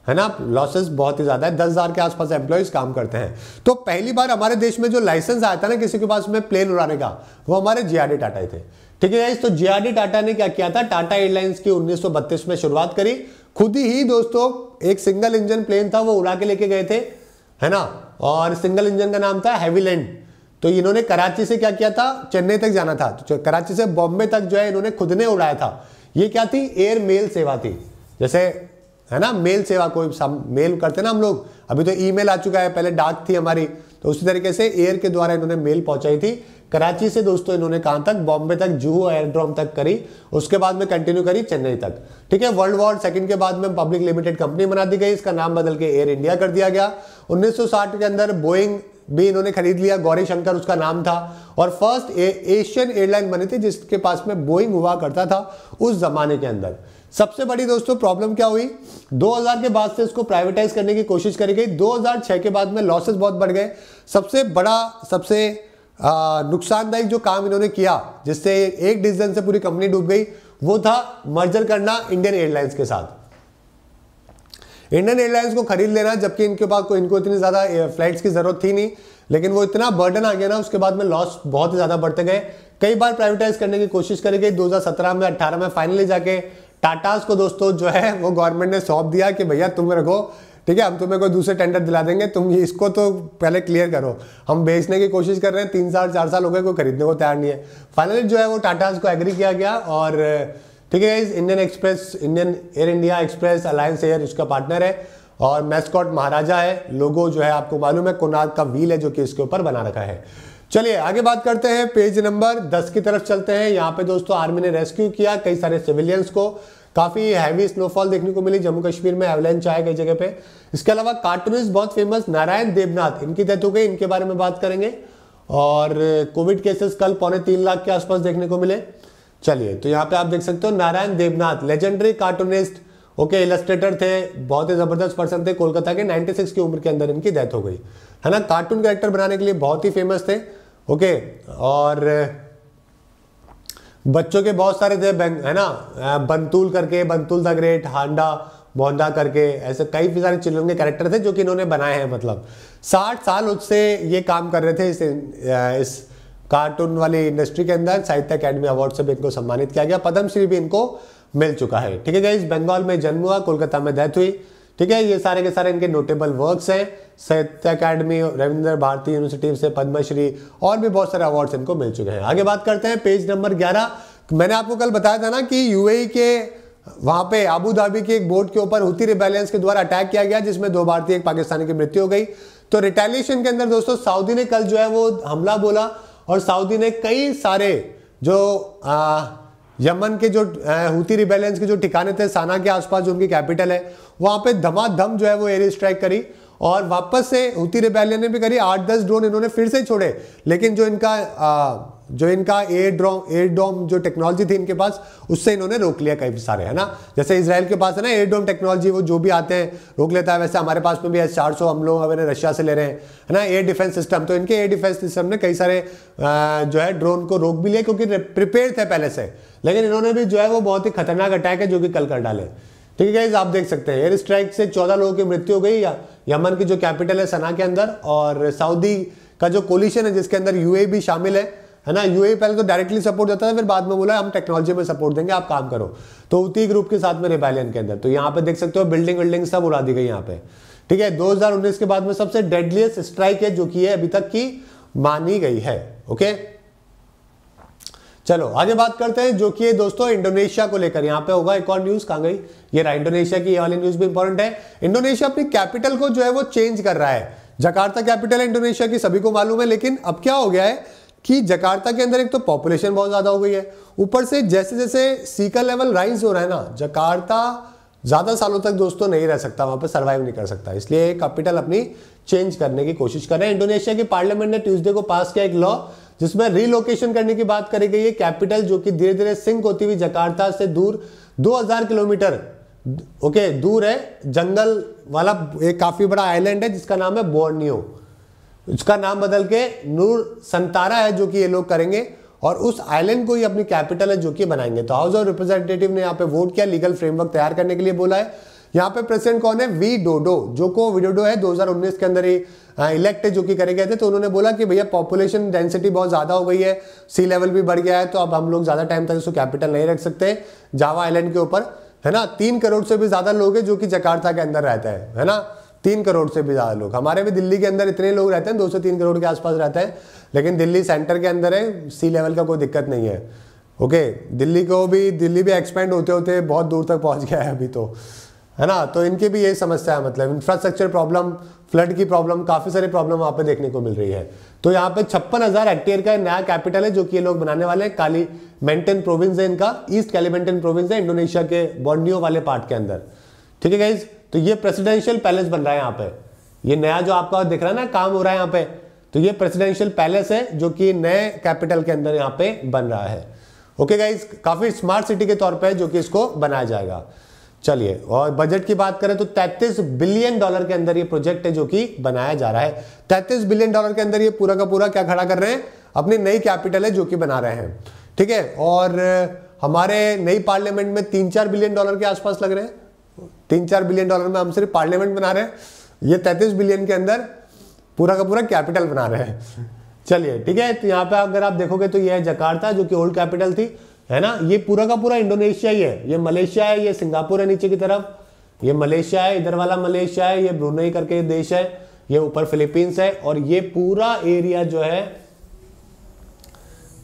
A: है ना लॉसेस बहुत ही ज़्यादा है दस हज़ार के आसपास एम्प्लॉयज़ काम करते हैं तो पहली बार हमारे देश में जो लाइसेंस आया था ना किसी के पास में प्लेन उड़ाने का वो हमारे जीआरडी टाटा थे ठीक है तो जीआरडी टाटा ने क्या किया था टाटा एयरलाइंस की उन्नीस में शुरुआत करी खुद ही दोस्तों एक सिंगल इंजन प्लेन था वो उड़ा के लेके गए थे है ना और सिंगल इंजन का नाम था हैवीलैंड तो इन्होंने कराची से क्या किया था चेन्नई तक जाना था तो कराची से बॉम्बे तक जो है इन्होंने खुद ने उड़ाया था ये क्या थी एयर मेल सेवा थी जैसे है ना मेल सेवा कोई मेल करते ना हम लोग अभी तो ईमेल आ चुका है पहले डाक थी हमारी तो उसी तरीके से एयर के द्वारा इन्होंने मेल पहुंचाई थी कराची से दोस्तों इन्होंने कहां तक बॉम्बे तक जूहू एयरड्रोम तक करी उसके बाद में कंटिन्यू करी चेन्नई तक ठीक है वर्ल्ड वॉर सेकंड के बाद में पब्लिक लिमिटेड कंपनी बना दी गई इसका नाम बदल के एयर इंडिया कर दिया गया 1960 के अंदर बोइंग भी इन्होंने खरीद लिया गौरी शंकर उसका नाम था और फर्स्ट एशियन एयरलाइन बनी थी जिसके पास में बोइंग हुआ करता था उस जमाने के अंदर सबसे बड़ी दोस्तों प्रॉब्लम क्या हुई 2000 के बाद से इसको प्राइवेटाइज करने की कोशिश करी गई 2006 के बाद में लॉसेस बहुत बढ़ गए सबसे बड़ा सबसे नुकसानदायक जो काम इन्होंने किया जिससे एक डिसीजन से पूरी कंपनी डूब गई वो था मर्जर करना इंडियन एयरलाइंस के साथ इंडियन एयरलाइंस को खरीद लेना जबकि इनके पास को इनको इतनी ज़्यादा फ्लाइट्स की ज़रूरत थी नहीं लेकिन वो इतना बर्डन आ गया ना उसके बाद में लॉस बहुत ही ज़्यादा बढ़ते गए कई बार प्राइवेटाइज करने की कोशिश करी गई 2017 में 18 में फाइनली जाके टाटास को दोस्तों जो है वो गवर्नमेंट ने सौंप दिया कि भैया तुम रखो ठीक है हम तुम्हें कोई दूसरे टेंडर दिला देंगे तुम ये इसको तो पहले क्लियर करो हम बेचने की कोशिश कर रहे हैं तीन साल चार साल हो गए कोई खरीदने को तैयार नहीं है फाइनली जो है वो टाटाज को एग्री किया गया और ठीक है Indian Express Indian Air India Express Alliance Air उसका पार्टनर है और मैस्कॉट महाराजा है लोगो जो है आपको मालूम है कोनार्क का व्हील है जो कि इसके ऊपर बना रखा है चलिए आगे बात करते हैं पेज नंबर 10 की तरफ चलते हैं यहाँ पे दोस्तों आर्मी ने रेस्क्यू किया कई सारे सिविलियंस को काफ़ी हैवी स्नोफॉल देखने को मिली जम्मू कश्मीर में एवलेंस आए कई जगह पे इसके अलावा कार्टूनिस्ट बहुत फेमस नारायण देवनाथ इनकी डेथ हो गई इनके बारे में बात करेंगे और कोविड केसेस कल पौने तीन लाख के आसपास देखने को मिले चलिए तो यहाँ पे आप देख सकते हो Narayan Debnath legendary cartoonist okay illustrator थे बहुत ही ज़बरदस्त पर्सन थे कोलकाता के 96 की उम्र के अंदर इनकी डेथ हो गई है ना कार्टून कैरेक्टर बनाने के लिए बहुत ही फेमस थे ओके और बच्चों के बहुत सारे थे है ना बंतूल करके बंतूल द ग्रेट हांडा बोंडा करके ऐसे कई सारे चिल्ड्रन के कैरेक्टर थे जो कि इन्होंने बनाए हैं मतलब साठ साल उससे ये काम कर रहे थे इस इस कार्टून वाली इंडस्ट्री के अंदर साहित्य अकेडमी अवार्ड से भी इनको सम्मानित किया गया पद्मश्री भी इनको मिल चुका है ठीक है इस बंगाल में जन्म हुआ कोलकाता में डेथ हुई ठीक है ये सारे के सारे इनके नोटेबल वर्क्स हैं साहित्य अकेडमी रविंद्र भारती यूनिवर्सिटी से पद्मश्री और भी बहुत सारे अवार्ड्स इनको मिल चुके हैं आगे बात करते हैं पेज नंबर ग्यारह मैंने आपको कल बताया था ना कि यूएई e के वहां पे अबू धाबी के एक बोट के ऊपर हुती रिबेलियंस के द्वारा अटैक किया गया जिसमें दो भारतीय एक पाकिस्तानी की मृत्यु हो गई तो रिटेलिएशन के अंदर दोस्तों सऊदी ने कल जो है वो हमला बोला और सऊदी ने कई सारे जो आ, यमन के जो हूती रिबेलियंस के जो ठिकाने थे साना के आसपास जो उनकी कैपिटल है वहां पे धमाधम जो है वो एयर स्ट्राइक करी और वापस से हुती रिबेलियन ने भी करी आठ दस ड्रोन इन्होंने फिर से छोड़े लेकिन जो इनका आ, जो इनका एयर ड्रोम एयर डोम जो टेक्नोलॉजी थी इनके पास उससे इन्होंने रोक लिया कई सारे है ना जैसे इसराइल के पास है ना एयर डोम टेक्नोलॉजी वो जो भी आते हैं रोक लेता है वैसे हमारे पास में भी एस चार सौ हम लोग हमें रशिया से ले रहे हैं है ना एयर डिफेंस सिस्टम तो इनके एयर डिफेंस सिस्टम ने कई सारे आ, जो है ड्रोन को रोक भी लिया क्योंकि प्रिपेयर थे पहले से लेकिन इन्होंने भी जो है वो बहुत ही खतरनाक अटैक है जो कि कल कर डाले ठीक है आप देख सकते हैं एयर स्ट्राइक से चौदह लोगों की मृत्यु हो गई यमन की जो कैपिटल है सना के अंदर और सऊदी का जो कोलिशन है जिसके अंदर यूए भी शामिल है है ना यूए पहले तो डायरेक्टली सपोर्ट देता था फिर बाद में बोला हम टेक्नोलॉजी में सपोर्ट देंगे आप काम करो तो उती ग्रुप के साथ में रिपेलियन के अंदर तो यहाँ पे देख सकते हो बिल्डिंग विल्डिंग सब उड़ा दी गई यहाँ पे ठीक है 2019 के बाद में सबसे डेडलीस्ट स्ट्राइक है जो की है अभी तक की मानी गई है ओके चलो आगे बात करते हैं जो कि है दोस्तों इंडोनेशिया को लेकर यहां पे होगा एक और न्यूज कहा गई ये रहा इंडोनेशिया की ये वाली न्यूज भी इंपॉर्टेंट है इंडोनेशिया अपनी कैपिटल को जो है वो चेंज कर रहा है जकार्ता कैपिटल है इंडोनेशिया की सभी को मालूम है लेकिन अब क्या हो गया है कि जकार्ता के अंदर एक तो पॉपुलेशन बहुत ज्यादा हो गई है ऊपर से जैसे जैसे सीकर लेवल राइज हो रहा है ना जकार्ता ज्यादा सालों तक दोस्तों नहीं रह सकता वहां पर सर्वाइव नहीं कर सकता इसलिए कैपिटल अपनी चेंज करने की कोशिश कर रहे हैं इंडोनेशिया की पार्लियामेंट ने ट्यूजडे को पास किया एक लॉ जिसमें रिलोकेशन करने की बात करी गई है कैपिटल जो कि धीरे धीरे सिंक होती हुई जकार्ता से दूर 2000 किलोमीटर ओके दूर है जंगल वाला एक काफ़ी बड़ा आइलैंड है जिसका नाम है बोर्नियो उसका नाम बदल के नूर संतारा है जो कि ये लोग करेंगे और उस आइलैंड को ही अपनी कैपिटल है जो कि बनाएंगे तो हाउस ऑफ रिप्रेजेंटेटिव ने यहाँ पे वोट किया लीगल फ्रेमवर्क तैयार करने के लिए बोला है यहाँ पे प्रेसिडेंट कौन है वी डोडो जो को विडोडो है 2019 के अंदर ही इलेक्ट जो कि करे गए थे तो उन्होंने बोला कि भैया पॉपुलेशन डेंसिटी बहुत ज़्यादा हो गई है सी लेवल भी बढ़ गया है तो अब हम लोग ज़्यादा टाइम तक इसको कैपिटल नहीं रख सकते जावा आइलैंड के ऊपर है ना तीन करोड़ से भी ज़्यादा लोग है जो कि जकार्ता के अंदर रहता है है ना तीन करोड़ से भी ज़्यादा लोग हमारे भी दिल्ली के अंदर इतने लोग रहते हैं दो से तीन करोड़ के आसपास रहते हैं लेकिन दिल्ली सेंटर के अंदर है सी लेवल का कोई दिक्कत नहीं है ओके दिल्ली को भी दिल्ली भी एक्सपेंड होते होते बहुत दूर तक पहुंच गया है अभी तो है ना तो इनकी भी यही समस्या है मतलब इंफ्रास्ट्रक्चर प्रॉब्लम फ्लड की प्रॉब्लम काफ़ी सारी प्रॉब्लम वहाँ पे देखने को मिल रही है तो यहाँ पे छप्पन हज़ार हेक्टेयर का नया कैपिटल है जो कि ये लोग बनाने वाले हैं काली मेंटेन प्रोविंस है इनका ईस्ट कैलीमेंटन प्रोविंस है इंडोनेशिया के बॉन्डियो वाले पार्ट के अंदर ठीक है गाइज तो ये प्रेसिडेंशियल पैलेस बन रहा है यहाँ पे ये नया जो आपका दिख रहा है ना काम हो रहा है यहाँ पे तो ये प्रेसिडेंशियल पैलेस है जो कि नए कैपिटल के अंदर यहाँ पे बन रहा है ओके गाइज काफ़ी स्मार्ट सिटी के तौर पर जो कि इसको बनाया जाएगा चलिए और बजट की बात करें तो 33 बिलियन डॉलर के अंदर ये प्रोजेक्ट है जो कि बनाया जा रहा है 33 बिलियन डॉलर के अंदर ये पूरा का पूरा क्या खड़ा कर रहे हैं अपनी नई कैपिटल है जो कि बना रहे हैं ठीक है और हमारे नई पार्लियामेंट में तीन चार बिलियन डॉलर के आसपास लग रहे हैं तीन चार बिलियन डॉलर में हम सिर्फ पार्लियामेंट बना रहे हैं ये तैतीस बिलियन के अंदर पूरा का पूरा कैपिटल बना रहे हैं चलिए ठीक है तो यहाँ पे अगर आप देखोगे तो यह है जकार्ता जो कि ओल्ड कैपिटल थी है ना ये पूरा का पूरा इंडोनेशिया ही है ये मलेशिया है ये सिंगापुर है नीचे की तरफ ये मलेशिया है इधर वाला मलेशिया है ये ब्रुनई करके देश है ये ऊपर फिलीपींस है और ये पूरा एरिया जो है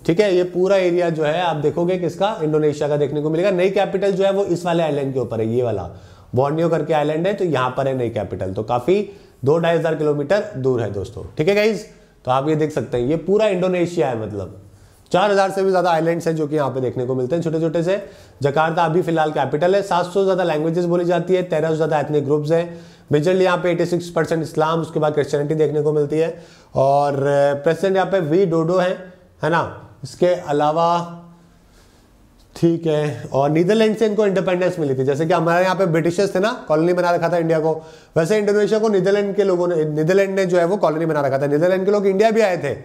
A: ठीक है ये पूरा एरिया जो है आप देखोगे किसका इंडोनेशिया का देखने को मिलेगा नई कैपिटल जो है वो इस वाले आइलैंड के ऊपर है ये वाला बॉर्नियो करके आइलैंड है तो यहां पर है नई कैपिटल तो काफ़ी दो ढाई हज़ार किलोमीटर दूर है दोस्तों ठीक है गाइज तो आप ये देख सकते हैं ये पूरा इंडोनेशिया है मतलब चार हजार से भी ज्यादा आइलैंड्स हैं जो कि यहाँ पे देखने को मिलते हैं छोटे छोटे से जकार्ता अभी फिलहाल कैपिटल है सात सौ ज्यादा लैंग्वेजेस बोली जाती है तेरह सौ ज्यादा एथनिक ग्रुप्स हैं मेजरली यहाँ पे एटी सिक्स परसेंट इस्लाम उसके बाद क्रिश्चियनिटी देखने को मिलती है और प्रेसिडेंट यहाँ पे वी डोडो है है ना इसके अलावा ठीक है और नीदरलैंड से इनको इंडिपेंडेंस मिली थी जैसे कि हमारे यहाँ पे ब्रिटिशर्स थे ना कॉलोनी बना रखा था इंडिया को वैसे इंडोनेशिया को नीदरलैंड के लोगों ने नीदरलैंड ने जो है वो कॉलोनी बना रखा था नीदरलैंड के लोग इंडिया भी आए थे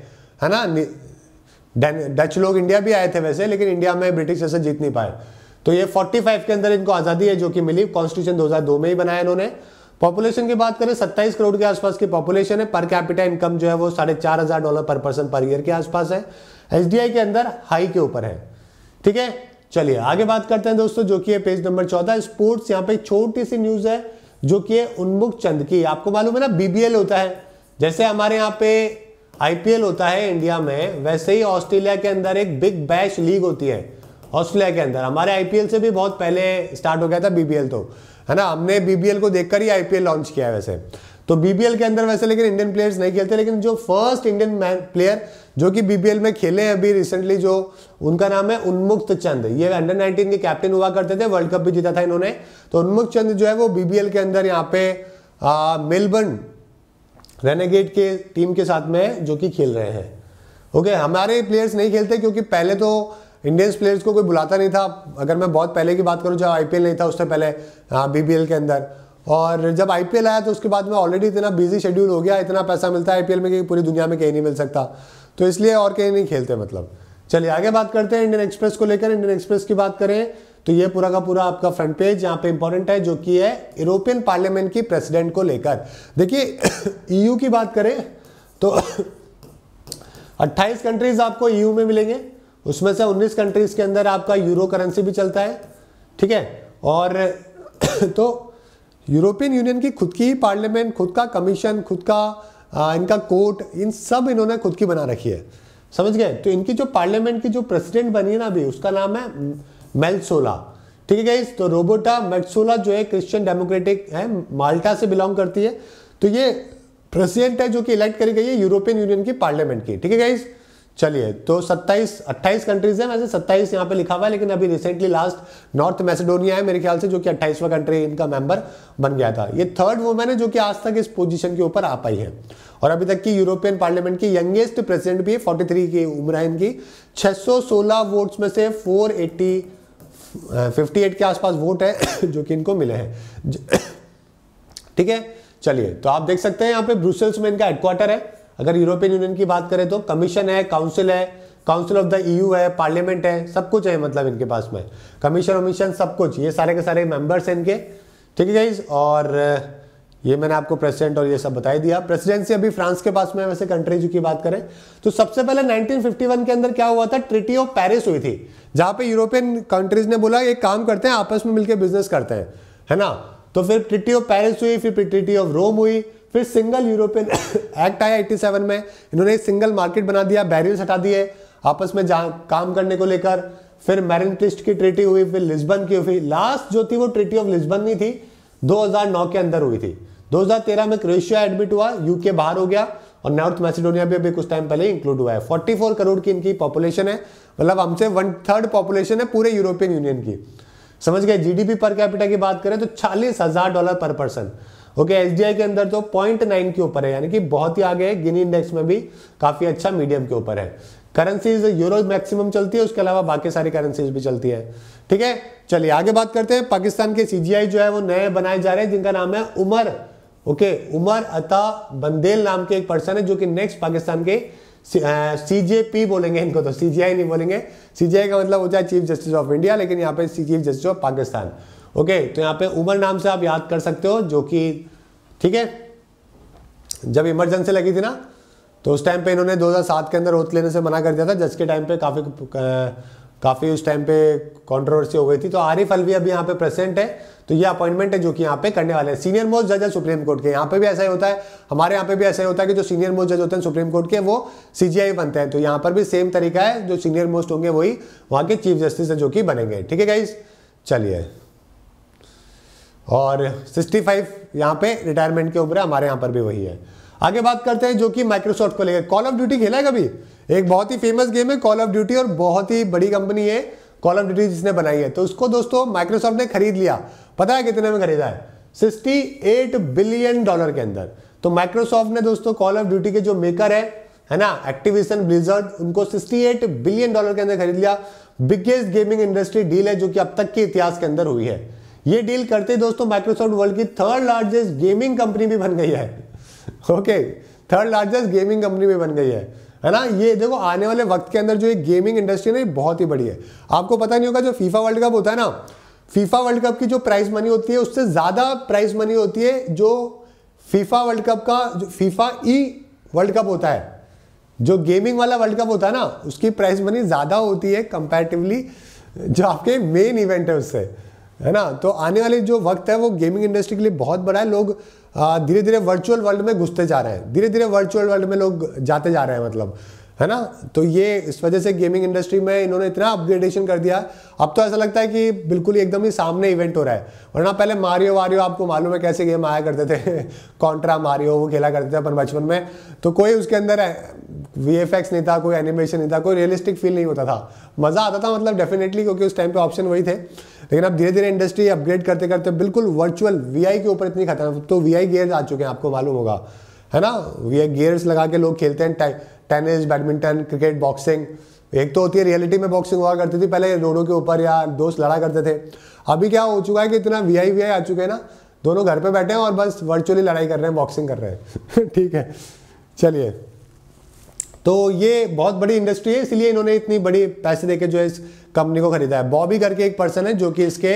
A: है ना डच लोग इंडिया भी आए थे वैसे लेकिन इंडिया में ब्रिटिश जैसे जीत नहीं पाए तो ये 45 के अंदर इनको आज़ादी है जो कि मिली कॉन्स्टिट्यूशन 2002 में ही बनाया इन्होंने पॉपुलेशन की बात करें 27 करोड़ के आसपास की पॉपुलेशन है पर कैपिटा इनकम जो है वो साढ़े चार हज़ार डॉलर पर पर्सन पर ईयर के आसपास है एच के अंदर हाई के ऊपर है ठीक है चलिए आगे बात करते हैं दोस्तों जो कि है पेज नंबर चौदह स्पोर्ट्स यहाँ पे छोटी सी न्यूज़ है जो कि है उन्मुख चंद की आपको मालूम है ना बीबीएल होता है जैसे हमारे यहाँ पे आईपीएल होता है इंडिया में वैसे ही ऑस्ट्रेलिया के अंदर एक बिग बैश लीग होती है ऑस्ट्रेलिया के अंदर हमारे आईपीएल से भी बहुत पहले स्टार्ट हो गया था बीबीएल तो है ना हमने बीबीएल को देखकर ही आईपीएल लॉन्च किया है वैसे तो बीबीएल के अंदर वैसे लेकिन इंडियन प्लेयर्स नहीं खेलते लेकिन जो फर्स्ट इंडियन प्लेयर जो कि बीबीएल में खेले हैं अभी रिसेंटली जो उनका नाम है उन्मुक्त चंद ये अंडर 19 के कैप्टन हुआ करते थे वर्ल्ड कप भी जीता था इन्होंने तो उन्मुक्त चंद जो है वो बीबीएल के अंदर यहाँ पे मेलबर्न रेनेगेट के टीम के साथ में जो कि खेल रहे हैं ओके okay, हमारे प्लेयर्स नहीं खेलते क्योंकि पहले तो इंडियंस प्लेयर्स को कोई बुलाता नहीं था अगर मैं बहुत पहले की बात करूँ जब आईपीएल नहीं था उससे पहले हाँ बी के अंदर और जब आईपीएल आया तो उसके बाद में ऑलरेडी इतना बिजी शेड्यूल हो गया इतना पैसा मिलता है आईपीएल में कि पूरी दुनिया में कहीं नहीं मिल सकता तो इसलिए और कहीं नहीं खेलते मतलब चलिए आगे बात करते हैं इंडियन एक्सप्रेस को लेकर इंडियन एक्सप्रेस की बात करें तो ये पूरा का पूरा आपका फ्रंट पेज यहाँ पे इंपॉर्टेंट है जो कि है यूरोपियन पार्लियामेंट की प्रेसिडेंट को लेकर देखिए ईयू [coughs] e की बात करें तो 28 [coughs] कंट्रीज आपको ईयू e में मिलेंगे उसमें से 19 कंट्रीज के अंदर आपका यूरो करेंसी भी चलता है ठीक है और [coughs] तो यूरोपियन यूनियन की खुद की ही पार्लियामेंट खुद का कमीशन खुद का आ, इनका कोर्ट इन सब इन्होंने खुद की बना रखी है समझ गए तो इनकी जो पार्लियामेंट की जो प्रेसिडेंट बनी है ना अभी उसका नाम है मेल्सोला ठीक है गाइज तो रोबोटा मेट्सोला जो है क्रिश्चियन डेमोक्रेटिक है माल्टा से बिलोंग करती है तो ये प्रेसिडेंट है जो कि इलेक्ट करी गई है यूरोपियन यूनियन की पार्लियामेंट की ठीक है गाइज चलिए तो 27 28 कंट्रीज हैं वैसे 27 यहाँ पे लिखा हुआ है लेकिन अभी रिसेंटली लास्ट नॉर्थ मैसेडोनिया है मेरे ख्याल से जो कि 28वां कंट्री इनका मेंबर बन गया था ये थर्ड वुमेन है जो कि आज तक इस पोजीशन के ऊपर आ पाई है और अभी तक की यूरोपियन पार्लियामेंट की यंगेस्ट प्रेसिडेंट भी है फोर्टी की उम्र है इनकी छह वोट्स में से फोर फिफ्टी एट के आसपास वोट है [coughs] जो कि इनको मिले हैं [coughs] ठीक है चलिए तो आप देख सकते हैं यहाँ पे ब्रुसेल्स में इनका हेडक्वार्टर है अगर यूरोपियन यूनियन की बात करें तो कमीशन है काउंसिल है काउंसिल ऑफ द ईयू है पार्लियामेंट है सब कुछ है मतलब इनके पास में कमीशन वमीशन सब कुछ ये सारे के सारे मेंबर्स हैं इनके ठीक है और ये मैंने आपको प्रेसिडेंट और ये सब बताई दिया प्रेसिडेंसी अभी फ्रांस के पास में वैसे कंट्रीज की बात करें तो सबसे पहले 1951 के अंदर क्या हुआ था ट्रिटी ऑफ पेरिस हुई थी जहां पे यूरोपियन कंट्रीज ने बोला एक काम करते हैं आपस में मिलकर बिजनेस करते हैं है ना तो फिर ट्रिटी ऑफ पेरिस हुई फिर ट्रिटी ऑफ रोम हुई फिर सिंगल यूरोपियन [coughs] एक्ट आया एट्टी सेवन में इन्होंने सिंगल मार्केट बना दिया बैरियर्स हटा दिए आपस में काम करने को लेकर फिर मैरिन की ट्रिटी हुई फिर लिस्बन की हुई लास्ट जो थी वो ट्रिटी ऑफ लिस्बन नहीं थी 2009 के अंदर हुई थी 2013 में क्रोएशिया एडमिट हुआ यूके बाहर हो गया और नॉर्थ मैसेडोनिया भी अभी कुछ टाइम पहले इंक्लूड हुआ है 44 करोड़ की इनकी पॉपुलेशन है मतलब हमसे वन थर्ड पॉपुलेशन है पूरे यूरोपियन यूनियन की समझ गए जीडीपी पर कैपिटा की बात करें तो चालीस हजार डॉलर पर पर्सन ओके एस के अंदर तो पॉइंट नाइन के ऊपर है यानी कि बहुत ही आगे है गिनी इंडेक्स में भी काफी अच्छा मीडियम के ऊपर है करेंसीज यूरो मैक्सिमम चलती है उसके अलावा बाकी सारी करेंसीज भी चलती है ठीक है चलिए आगे बात करते हैं पाकिस्तान के सीजीआई जो है वो नए बनाए जा रहे हैं जिनका नाम है उमर ओके उमर अता बंदेल नाम के एक पर्सन है जो कि नेक्स्ट पाकिस्तान के सीजेपी बोलेंगे इनको तो सीजीआई नहीं बोलेंगे सीजीआई का मतलब होता है चीफ जस्टिस ऑफ इंडिया लेकिन यहाँ पे chief justice of Pakistan okay तो यहाँ पे उमर नाम से आप याद कर सकते हो जो कि ठीक है जब इमरजेंसी लगी थी ना तो उस टाइम पे इन्होंने 2007 के अंदर ओथ लेने से मना कर दिया था जज के टाइम पे काफ़ी काफ़ी उस टाइम पे कंट्रोवर्सी हो गई थी तो आरिफ अलवी अभी यहाँ पे प्रेजेंट है तो ये अपॉइंटमेंट है जो कि यहाँ पे करने वाले हैं सीनियर मोस्ट जज है सुप्रीम कोर्ट के यहाँ पे भी ऐसा ही होता है हमारे यहाँ पे भी ऐसा ही होता है कि जो सीनियर मोस्ट जज होते हैं सुप्रीम कोर्ट के वो सीजीआई बनते हैं तो यहाँ पर भी सेम तरीका है जो सीनियर मोस्ट होंगे वही वहाँ के चीफ जस्टिस है जो कि बनेंगे ठीक है गाइज चलिए और सिक्सटी फाइव यहाँ पे रिटायरमेंट की उम्र है हमारे यहाँ पर भी वही है आगे बात करते हैं जो कि माइक्रोसॉफ्ट को लेकर कॉल ऑफ ड्यूटी खेला है कभी एक बहुत ही फेमस गेम है कॉल ऑफ ड्यूटी और बहुत ही बड़ी कंपनी है कॉल ऑफ ड्यूटी जिसने बनाई है तो उसको दोस्तों माइक्रोसॉफ्ट ने खरीद लिया पता है कितने में खरीदा है एट बिलियन डॉलर के अंदर तो माइक्रोसॉफ्ट ने दोस्तों कॉल ऑफ ड्यूटी के जो मेकर है है ना एक्टिविशन ब्लिजर्ड उनको 68 बिलियन डॉलर के अंदर खरीद लिया बिगेस्ट गेमिंग इंडस्ट्री डील है जो कि अब तक के इतिहास के अंदर हुई है ये डील करते दोस्तों माइक्रोसॉफ्ट वर्ल्ड की थर्ड लार्जेस्ट गेमिंग कंपनी भी बन गई है okay third largest gaming company भी बन गई है है ना ये देखो आने वाले वक्त के अंदर जो एक गेमिंग इंडस्ट्री ना ये बहुत ही बड़ी है आपको पता नहीं होगा जो फीफा वर्ल्ड कप होता है ना फीफा वर्ल्ड कप की जो प्राइस मनी होती है उससे ज़्यादा प्राइस मनी होती है जो फीफा वर्ल्ड कप का जो फीफा ई वर्ल्ड कप होता है जो गेमिंग वाला वर्ल्ड कप होता है ना उसकी प्राइस मनी ज़्यादा होती है कंपेरेटिवली जो आपके मेन इवेंट है उससे है ना तो आने वाले जो वक्त है वो गेमिंग इंडस्ट्री के लिए बहुत बड़ा है लोग धीरे धीरे वर्चुअल वर्ल्ड में घुसते जा रहे हैं धीरे धीरे वर्चुअल वर्ल्ड में लोग जाते जा रहे हैं मतलब है ना तो ये इस वजह से गेमिंग इंडस्ट्री में इन्होंने इतना अपग्रेडेशन कर दिया अब तो ऐसा लगता है कि बिल्कुल ही एकदम ही सामने इवेंट हो रहा है वरना पहले मारियो वारियो आपको मालूम है कैसे गेम आया करते थे कॉन्ट्रा [laughs] मारियो वो खेला करते थे अपन बचपन में तो कोई उसके अंदर वी एफ एक्स नहीं था कोई एनिमेशन नहीं था कोई रियलिस्टिक फील नहीं होता था मज़ा आता था मतलब डेफिनेटली क्योंकि उस टाइम पे ऑप्शन वही थे लेकिन अब धीरे धीरे इंडस्ट्री अपग्रेड करते करते बिल्कुल वर्चुअल वी के ऊपर इतनी खतरनाक तो वी आई आ चुके हैं आपको मालूम होगा है ना वी गियर्स लगा के लोग खेलते हैं टाइम टेनिस बैडमिंटन क्रिकेट बॉक्सिंग एक तो होती है रियलिटी में बॉक्सिंग हुआ करती थी पहले रोडों के ऊपर या दोस्त लड़ा करते थे अभी क्या हो चुका है कि इतना वी आई वी आई आ चुके हैं ना दोनों घर पे बैठे हैं और बस वर्चुअली लड़ाई कर रहे हैं बॉक्सिंग कर रहे हैं [laughs] ठीक है चलिए तो ये बहुत बड़ी इंडस्ट्री है इसलिए इन्होंने इतनी बड़ी पैसे देके जो इस कंपनी को खरीदा है बॉबी करके एक पर्सन है जो कि इसके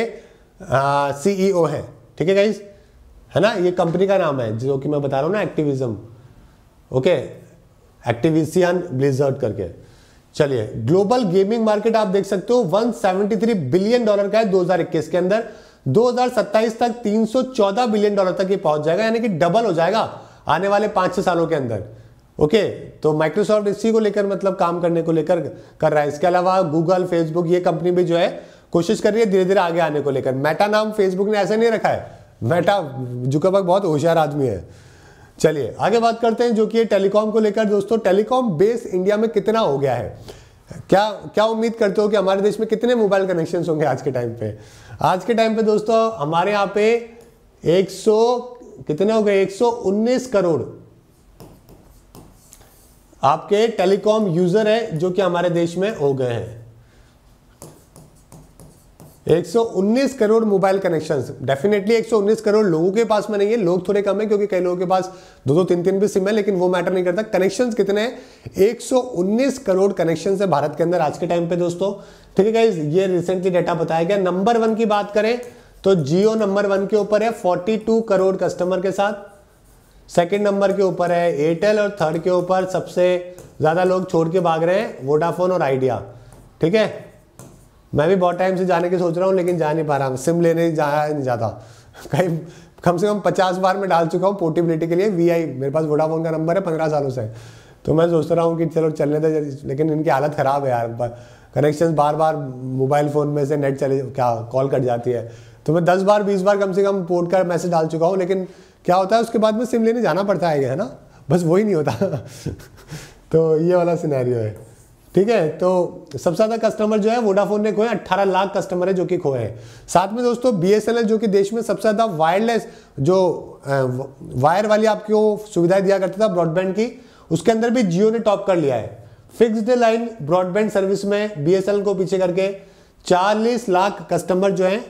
A: सीईओ e है ठीक है गाइज है ना ये कंपनी का नाम है जो कि मैं बता रहा हूँ ना activism okay Activision Blizzard e करके चलिए ग्लोबल गेमिंग मार्केट आप देख सकते हो 173 बिलियन डॉलर का है 2021 के अंदर 2027 तक 314 बिलियन डॉलर तक ये पहुंच जाएगा यानी कि डबल हो जाएगा आने वाले पांच छह सालों के अंदर ओके तो माइक्रोसॉफ्ट इसी को लेकर मतलब काम करने को लेकर कर रहा है इसके अलावा गूगल फेसबुक ये कंपनी भी जो है कोशिश कर रही है धीरे धीरे आगे आने को लेकर मेटा नाम फेसबुक ने ऐसे नहीं रखा है मेटा जुकाबक बहुत होशियार आदमी है चलिए आगे बात करते हैं जो कि टेलीकॉम को लेकर दोस्तों टेलीकॉम बेस इंडिया में कितना हो गया है क्या क्या उम्मीद करते हो कि हमारे देश में कितने मोबाइल कनेक्शन होंगे आज के टाइम पे आज के टाइम पे दोस्तों हमारे यहाँ पे 100 कितने हो गए 119 करोड़ आपके टेलीकॉम यूजर है जो कि हमारे देश में हो गए हैं 119 crore mobile connections definitely 119 crore लोगों के पास में नहीं है लोग थोड़े कम है क्योंकि कई लोगों के पास दो दो तीन तीन भी सिम है लेकिन वो मैटर नहीं करता कनेक्शन कितने हैं 119 करोड़ कनेक्शन है भारत के अंदर आज के टाइम पे दोस्तों ठीक है गाइज ये रिसेंटली डेटा बताया गया नंबर वन की बात करें तो जियो नंबर वन के ऊपर है फोर्टी करोड़ कस्टमर के साथ सेकेंड नंबर के ऊपर है एयरटेल और थर्ड के ऊपर सबसे ज़्यादा लोग छोड़ के भाग रहे हैं वोडाफोन और आइडिया ठीक है मैं भी बहुत टाइम से जाने की सोच रहा हूँ लेकिन जा नहीं पा रहा हूँ सिम लेने जाया नहीं जाता कहीं कम से कम पचास बार मैं डाल चुका हूँ पोर्टेबिलिटी के लिए वी आई मेरे पास वोडाफोन का नंबर है पंद्रह सालों से तो मैं सोच रहा हूँ कि चलो चलने दे लेकिन इनकी हालत ख़राब है यार कनेक्शन बार बार मोबाइल फ़ोन में से नेट चले क्या कॉल कट जाती है तो मैं दस बार बीस बार कम से कम पोर्ट का मैसेज डाल चुका हूँ लेकिन क्या होता है उसके बाद में सिम लेने जाना पड़ता है है ना बस वही नहीं होता [laughs] तो ये वाला सिनेरियो है ठीक है तो सबसे ज़्यादा कस्टमर जो है वोडाफोन ने खोए 18 लाख कस्टमर है जो कि खोए हैं साथ में दोस्तों बी जो कि देश में सबसे ज़्यादा वायरलेस जो वायर वाली आपको सुविधाएं दिया करता था ब्रॉडबैंड की उसके अंदर भी जियो ने टॉप कर लिया है फिक्स्ड लाइन ब्रॉडबैंड सर्विस में बी को पीछे करके चालीस लाख कस्टमर जो हैं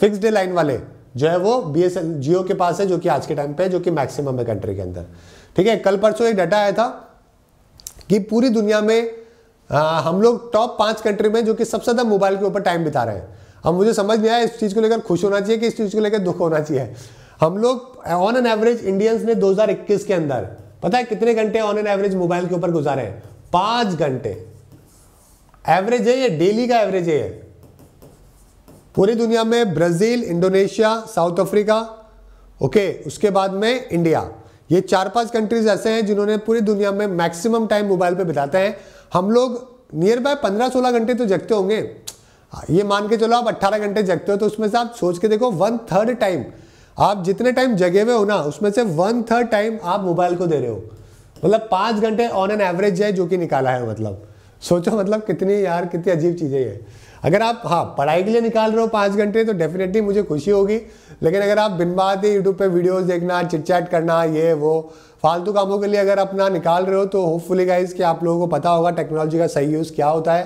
A: फिक्स्ड लाइन वाले जो है वो बी एस जियो के पास है जो कि आज के टाइम पे जो कि मैक्सिमम है कंट्री के अंदर ठीक है कल परसों एक डाटा आया था कि पूरी दुनिया में आ, हम लोग टॉप पांच कंट्री में जो कि सबसे ज़्यादा मोबाइल के ऊपर टाइम बिता रहे हैं अब मुझे समझ नहीं आया इस चीज़ को लेकर खुश होना चाहिए कि इस चीज़ को लेकर दुख होना चाहिए हम लोग ऑन एन एवरेज इंडियंस ने 2021 के अंदर पता है कितने घंटे ऑन एन एवरेज मोबाइल के ऊपर गुजारे हैं पांच घंटे एवरेज है ये डेली का एवरेज है पूरी दुनिया में Brazil Indonesia South Africa okay उसके बाद में इंडिया ये चार पांच कंट्रीज ऐसे हैं जिन्होंने पूरी दुनिया में मैक्सिमम टाइम मोबाइल पे बिताते हैं हम लोग नियर बाय पंद्रह सोलह घंटे तो जगते होंगे हाँ, ये मान के चलो आप अट्ठारह घंटे जगते हो तो उसमें से आप सोच के देखो वन थर्ड टाइम आप जितने टाइम जगे हुए हो ना उसमें से वन थर्ड टाइम आप मोबाइल को दे रहे हो मतलब पांच घंटे ऑन एन एवरेज है जो कि निकाला है मतलब सोचो मतलब कितनी यार कितनी अजीब चीज़ें है अगर आप हाँ पढ़ाई के लिए निकाल रहे हो पाँच घंटे तो डेफिनेटली मुझे खुशी होगी लेकिन अगर आप बिन बात ही यूट्यूब पर वीडियोज़ देखना चिटचैट करना ये वो फालतू कामों के लिए अगर अपना निकाल रहे हो तो होपफुली गाइज कि आप लोगों को पता होगा टेक्नोलॉजी का सही यूज़ क्या होता है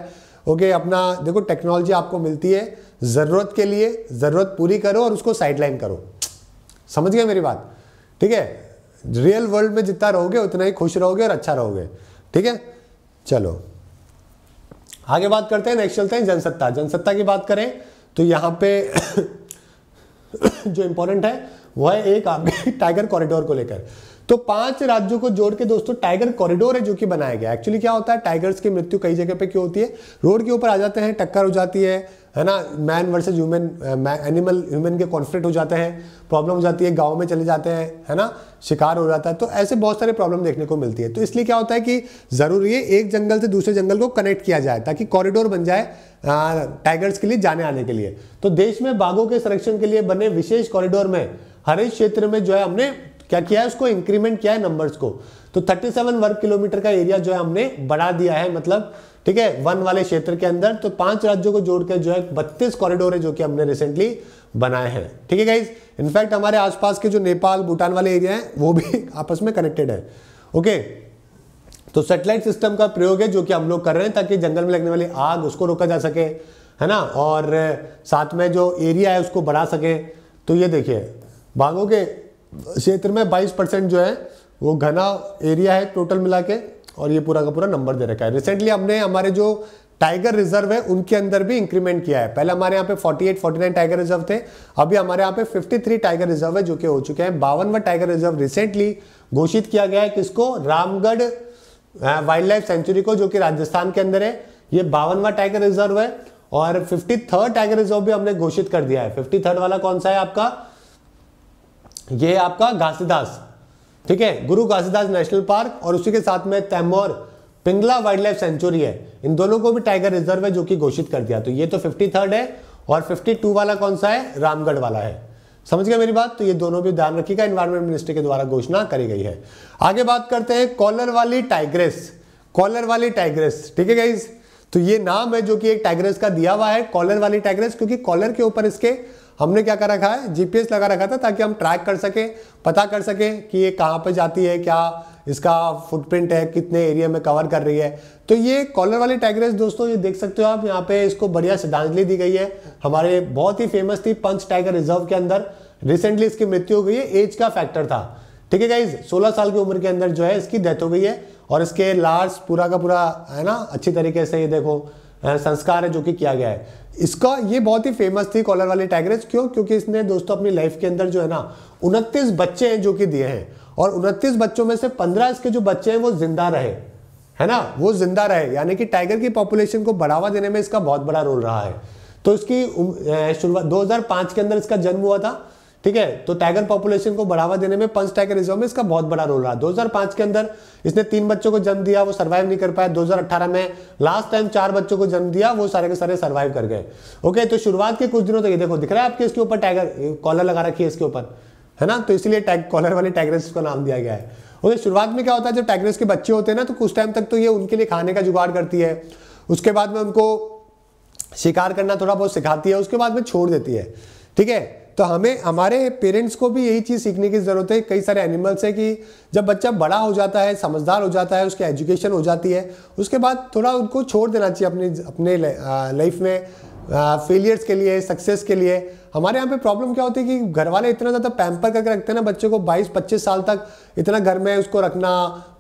A: ओके okay, अपना देखो टेक्नोलॉजी आपको मिलती है ज़रूरत के लिए ज़रूरत पूरी करो और उसको साइडलाइन करो समझ गए मेरी बात ठीक है रियल वर्ल्ड में जितना रहोगे उतना ही खुश रहोगे और अच्छा रहोगे ठीक है चलो आगे बात करते हैं नेक्स्ट चलते हैं जनसत्ता जनसत्ता की बात करें तो यहाँ पे [coughs] जो इंपॉर्टेंट है वह है एक आपके टाइगर कॉरिडोर को लेकर तो पांच राज्यों को जोड़ के दोस्तों टाइगर कॉरिडोर है जो कि बनाया गया एक्चुअली क्या होता है टाइगर्स की मृत्यु कई जगह पे क्यों होती है रोड के ऊपर आ जाते हैं टक्कर हो जाती है है ना man versus human animal human के कॉन्फ्लिक्ट हो जाते हैं प्रॉब्लम हो जाती है गांव में चले जाते हैं है ना शिकार हो जाता है तो ऐसे बहुत सारे प्रॉब्लम देखने को मिलती है तो इसलिए क्या होता है कि ज़रूरी है एक जंगल से दूसरे जंगल को कनेक्ट किया जाए ताकि कॉरिडोर बन जाए टाइगर्स uh, के लिए जाने आने के लिए तो देश में बाघों के संरक्षण के लिए बने विशेष कॉरिडोर में हर एक क्षेत्र में जो है हमने क्या किया है उसको इंक्रीमेंट किया है नंबर्स को तो 37 वर्ग किलोमीटर का एरिया जो है हमने बढ़ा दिया है मतलब ठीक है वन वाले क्षेत्र के अंदर तो पांच राज्यों को जोड़कर जो है बत्तीस कॉरिडोर है जो कि हमने रिसेंटली बनाए हैं ठीक है गाइज इनफैक्ट हमारे आसपास के जो नेपाल भूटान वाले एरिया हैं वो भी [laughs] आपस में कनेक्टेड है ओके तो सेटेलाइट सिस्टम का प्रयोग है जो कि हम लोग कर रहे हैं ताकि जंगल में लगने वाली आग उसको रोका जा सके है ना और साथ में जो एरिया है उसको बढ़ा सके तो ये देखिए बाघों के क्षेत्र में 22 परसेंट जो है वो घना एरिया है टोटल मिला के और ये पूरा का पूरा नंबर दे रखा है रिसेंटली हमने हमारे जो टाइगर रिजर्व है उनके अंदर भी इंक्रीमेंट किया है पहले हमारे यहाँ पे 48, 49 टाइगर रिजर्व थे अभी हमारे यहाँ पे 53 टाइगर रिजर्व है जो कि हो चुके हैं बावनवा टाइगर रिजर्व रिसेंटली घोषित किया गया है किसको रामगढ़ वाइल्ड लाइफ सेंचुरी को जो कि राजस्थान के अंदर है ये बावनवा टाइगर रिजर्व है और फिफ्टी टाइगर रिजर्व भी हमने घोषित कर दिया है फिफ्टी वाला कौन सा है आपका ये आपका घासीदास ठीक है गुरु घासीदास नेशनल पार्क और उसी के साथ में तैमोर पिंगला वाइल्ड लाइफ सेंचुरी है इन दोनों को भी टाइगर रिजर्व है जो कि घोषित कर दिया तो ये तो फिफ्टी है और फिफ्टी वाला कौन सा है रामगढ़ वाला है समझ गया मेरी बात तो ये दोनों भी ध्यान रखिएगा इन्वायरमेंट मिनिस्टर के द्वारा घोषणा करी गई है आगे बात करते हैं कॉलर वाली टाइग्रेस कॉलर वाली टाइग्रेस ठीक है गाइज तो ये नाम है जो कि एक टाइग्रेस का दिया हुआ है कॉलर वाली टाइग्रेस क्योंकि कॉलर के ऊपर इसके हमने क्या कर रखा है जीपीएस लगा रखा था ताकि हम ट्रैक कर सके पता कर सके कि ये कहाँ पर जाती है क्या इसका फुटप्रिंट है कितने एरिया में कवर कर रही है तो ये कॉलर वाली टाइग्रेस दोस्तों ये देख सकते हो आप यहाँ पे इसको बढ़िया श्रद्धांजलि दी गई है हमारे बहुत ही फेमस थी पंच टाइगर रिजर्व के अंदर रिसेंटली इसकी मृत्यु हो गई है एज का फैक्टर था ठीक है गाइज 16 साल की उम्र के अंदर जो है इसकी डेथ हो गई है और इसके लार्स पूरा का पूरा है ना अच्छी तरीके से ये देखो संस्कार है जो कि किया गया है इसका ये बहुत ही फेमस थी कॉलर वाली टाइग्रेस क्यों क्योंकि इसने दोस्तों अपनी लाइफ के अंदर जो है ना उनतीस बच्चे हैं जो कि दिए हैं और उनतीस बच्चों में से पंद्रह इसके जो बच्चे हैं वो जिंदा रहे है ना वो जिंदा रहे यानी कि टाइगर की पॉपुलेशन को बढ़ावा देने में इसका बहुत बड़ा रोल रहा है तो इसकी शुरुआत दो के अंदर इसका जन्म हुआ था ठीक है तो टाइगर पॉपुलेशन को बढ़ावा देने में पंच टाइगर रिजर्व में इसका बहुत बड़ा रोल रहा 2005 के अंदर इसने तीन बच्चों को जन्म दिया वो सर्वाइव नहीं कर पाया 2018 में लास्ट टाइम चार बच्चों को जन्म दिया वो सारे के सारे सर्वाइव कर गए ओके तो शुरुआत के कुछ दिनों तक ये देखो दिख रहा है आपके इसके ऊपर टाइगर कॉलर लगा रखी है इसके ऊपर है ना तो इसीलिए कॉलर वाली टाइगर का नाम दिया गया है ओके शुरुआत में क्या होता है जब टाइगर के बच्चे होते हैं ना तो कुछ टाइम तक तो ये उनके लिए खाने का जुगाड़ करती है उसके बाद में उनको शिकार करना थोड़ा बहुत सिखाती है उसके बाद में छोड़ देती है ठीक है तो हमें हमारे पेरेंट्स को भी यही चीज़ सीखने की ज़रूरत है कई सारे एनिमल्स हैं कि जब बच्चा बड़ा हो जाता है समझदार हो जाता है उसकी एजुकेशन हो जाती है उसके बाद थोड़ा उनको छोड़ देना चाहिए अपने अपने लाइफ में फेलियर्स के लिए सक्सेस के लिए हमारे यहाँ पे प्रॉब्लम क्या होती है कि घर वाले इतना ज़्यादा पैम्पर करके रखते हैं ना बच्चे को 22-25 साल तक इतना घर में उसको रखना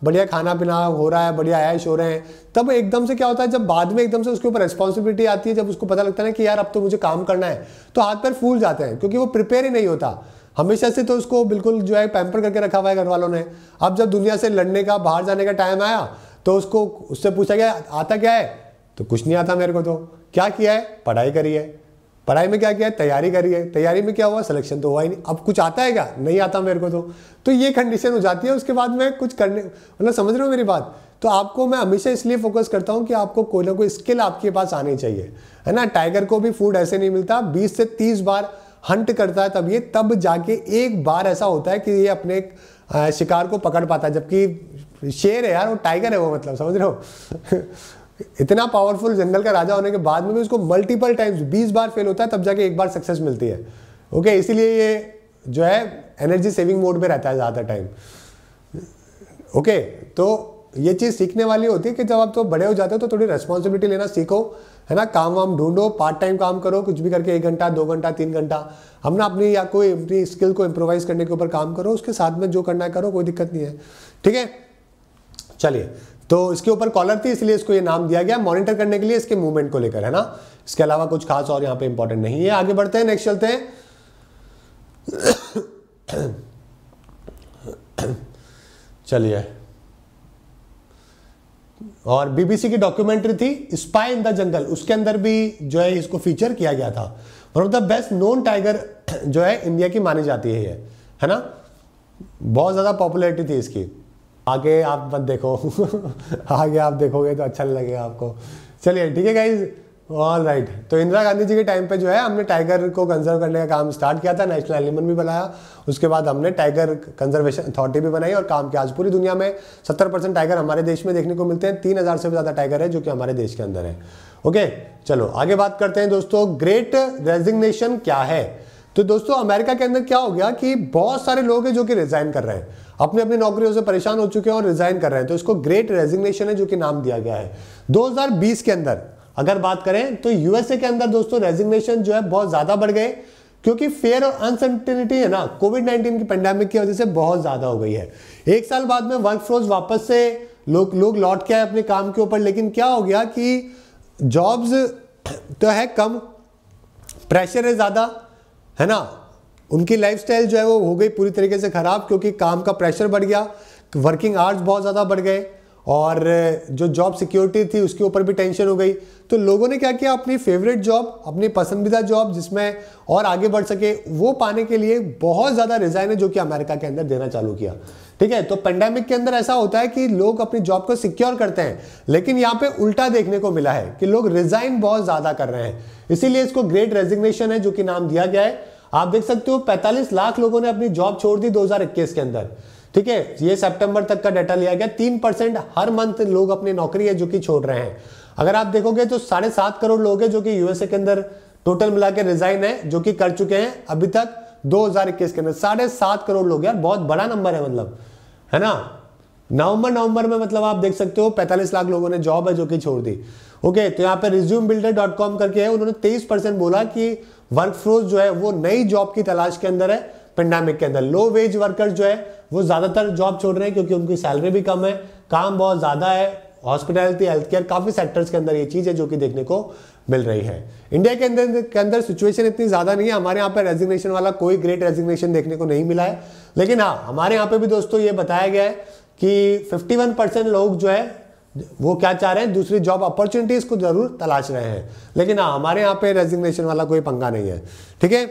A: बढ़िया खाना पीना हो रहा है बढ़िया ऐश हो रहे हैं तब एकदम से क्या होता है जब बाद में एकदम से उसके ऊपर रिस्पॉन्सिबिलिटी आती है जब उसको पता लगता है ना कि यार अब तो मुझे काम करना है तो हाथ पैर फूल जाते हैं क्योंकि वो प्रिपेयर ही नहीं होता हमेशा से तो उसको बिल्कुल जो है पैम्पर करके रखा हुआ है घर वालों ने अब जब दुनिया से लड़ने का बाहर जाने का टाइम आया तो उसको उससे पूछा गया आता क्या है तो कुछ नहीं आता मेरे को तो क्या किया है पढ़ाई करी है पढ़ाई में क्या किया है तैयारी करी है तैयारी में क्या हुआ सिलेक्शन तो हुआ ही नहीं अब कुछ आता है क्या नहीं आता मेरे को तो तो ये कंडीशन हो जाती है उसके बाद मैं कुछ करने मतलब समझ रहे हो मेरी बात तो आपको मैं हमेशा इसलिए फोकस करता हूँ कि आपको कोई ना कोई स्किल आपके पास आनी चाहिए है ना टाइगर को भी फूड ऐसे नहीं मिलता बीस से तीस बार हंट करता है तब ये तब जाके एक बार ऐसा होता है कि ये अपने शिकार को पकड़ पाता है जबकि शेर है यार वो टाइगर है वो मतलब समझ रहे हो इतना पावरफुल जंगल का राजा होने के बाद में भी उसको मल्टीपल टाइम्स बीस बार फेल होता है तब जाके एक बार सक्सेस मिलती है ओके okay, इसीलिए ये जो है एनर्जी सेविंग मोड में रहता है ज़्यादा टाइम ओके तो ये चीज़ सीखने वाली होती है कि जब आप तो बड़े हो जाते हो तो थोड़ी रेस्पॉन्सिबिलिटी लेना सीखो है ना काम वाम ढूंढो पार्ट टाइम काम करो कुछ भी करके एक घंटा दो घंटा तीन घंटा हम ना अपनी या कोई अपनी स्किल को इम्प्रोवाइज करने के ऊपर काम करो उसके साथ में जो करना है करो कोई दिक्कत नहीं है ठीक है चलिए तो इसके ऊपर कॉलर थी इसलिए इसको ये नाम दिया गया मॉनिटर करने के लिए इसके मूवमेंट को लेकर है ना इसके अलावा कुछ खास और यहां पे इंपॉर्टेंट नहीं है आगे बढ़ते हैं नेक्स्ट चलते हैं चलिए और बीबीसी की डॉक्यूमेंट्री थी स्पाई इन द जंगल उसके अंदर भी जो है इसको फीचर किया गया था one of the best known tiger जो है इंडिया की मानी जाती है है ना बहुत ज़्यादा पॉपुलैरिटी थी इसकी आगे आप मत देखो [laughs] आगे आप देखोगे तो अच्छा लगेगा आपको चलिए ठीक है गाइज ऑल राइट तो इंदिरा गांधी जी के टाइम पे जो है हमने टाइगर को कंजर्व करने का काम स्टार्ट किया था नेशनल एलिमेंट भी बनाया उसके बाद हमने टाइगर कंजर्वेशन अथॉरिटी भी बनाई और काम किया आज पूरी दुनिया में 70 परसेंट टाइगर हमारे देश में देखने को मिलते हैं तीन हज़ार से भी ज़्यादा टाइगर है जो कि हमारे देश के अंदर है ओके चलो आगे बात करते हैं दोस्तों ग्रेट रेजिग्नेशन क्या है तो दोस्तों अमेरिका के अंदर क्या हो गया कि बहुत सारे लोग हैं जो कि रिजाइन कर रहे हैं अपने अपनी नौकरियों से परेशान हो चुके हैं और रिजाइन कर रहे हैं तो इसको ग्रेट रेजिग्नेशन है जो कि नाम दिया गया है 2020 के अंदर अगर बात करें तो यूएसए के अंदर दोस्तों रेजिग्नेशन जो है बहुत ज्यादा बढ़ गए क्योंकि फेयर और अनसर्टिनिटी है ना कोविड नाइन्टीन की पेंडेमिक की वजह से बहुत ज्यादा हो गई है एक साल बाद में वर्क फोर्स वापस से लोग लोग लौट के आए अपने काम के ऊपर लेकिन क्या हो गया कि जॉब्स तो है कम प्रेशर है ज़्यादा है ना उनकी लाइफस्टाइल जो है वो हो गई पूरी तरीके से ख़राब क्योंकि काम का प्रेशर बढ़ गया वर्किंग आवर्स बहुत ज़्यादा बढ़ गए और जो जॉब सिक्योरिटी थी उसके ऊपर भी टेंशन हो गई तो लोगों ने क्या किया अपनी फेवरेट जॉब अपनी पसंदीदा जॉब जिसमें और आगे बढ़ सके वो पाने के लिए बहुत ज़्यादा रिज़ाइन है जो कि अमेरिका के अंदर देना चालू किया ठीक है तो पेंडेमिक के अंदर ऐसा होता है कि लोग अपनी जॉब को सिक्योर करते हैं लेकिन यहाँ पे उल्टा देखने को मिला है कि लोग रिज़ाइन बहुत ज़्यादा कर रहे हैं इसीलिए इसको ग्रेट रेजिग्नेशन है जो कि नाम दिया गया है आप देख सकते हो 45 लाख लोगों ने अपनी जॉब छोड़ दी 2021 के अंदर ठीक है ये सितंबर तक का डाटा लिया गया तीन परसेंट हर मंथ लोग अपनी नौकरी है जो कि छोड़ रहे हैं अगर आप देखोगे तो साढ़े सात करोड़ लोग हैं जो कि यूएसए के अंदर टोटल मिला के रिजाइन है जो कि कर चुके हैं अभी तक 2021 के अंदर साढ़े सात करोड़ लोग यार बहुत बड़ा नंबर है मतलब है ना नवंबर नवंबर में मतलब आप देख सकते हो 45 लाख लोगों ने जॉब है जो कि छोड़ दी ओके तो यहाँ पे रिज्यूम बिल्डर डॉट कॉम करके है उन्होंने 23 परसेंट बोला कि वर्क फ्लोज जो है वो नई जॉब की तलाश के अंदर है पेंडामिक के अंदर लो वेज वर्कर्स जो है वो ज़्यादातर जॉब छोड़ रहे हैं क्योंकि उनकी सैलरी भी कम है काम बहुत ज़्यादा है हॉस्पिटैलिटी हेल्थ केयर काफ़ी सेक्टर्स के अंदर ये चीज़ है जो कि देखने को मिल रही है इंडिया के अंदर के अंदर सिचुएशन इतनी ज़्यादा नहीं है हमारे यहाँ पर रेजिग्नेशन वाला कोई ग्रेट रेजिग्नेशन देखने को नहीं मिला है लेकिन हाँ हमारे यहाँ पे भी दोस्तों ये बताया गया है कि 51 परसेंट लोग जो है वो क्या चाह रहे हैं दूसरी जॉब अपॉर्चुनिटीज़ को ज़रूर तलाश रहे हैं लेकिन हाँ हमारे यहाँ पे रेजिग्नेशन वाला कोई पंगा नहीं है ठीक है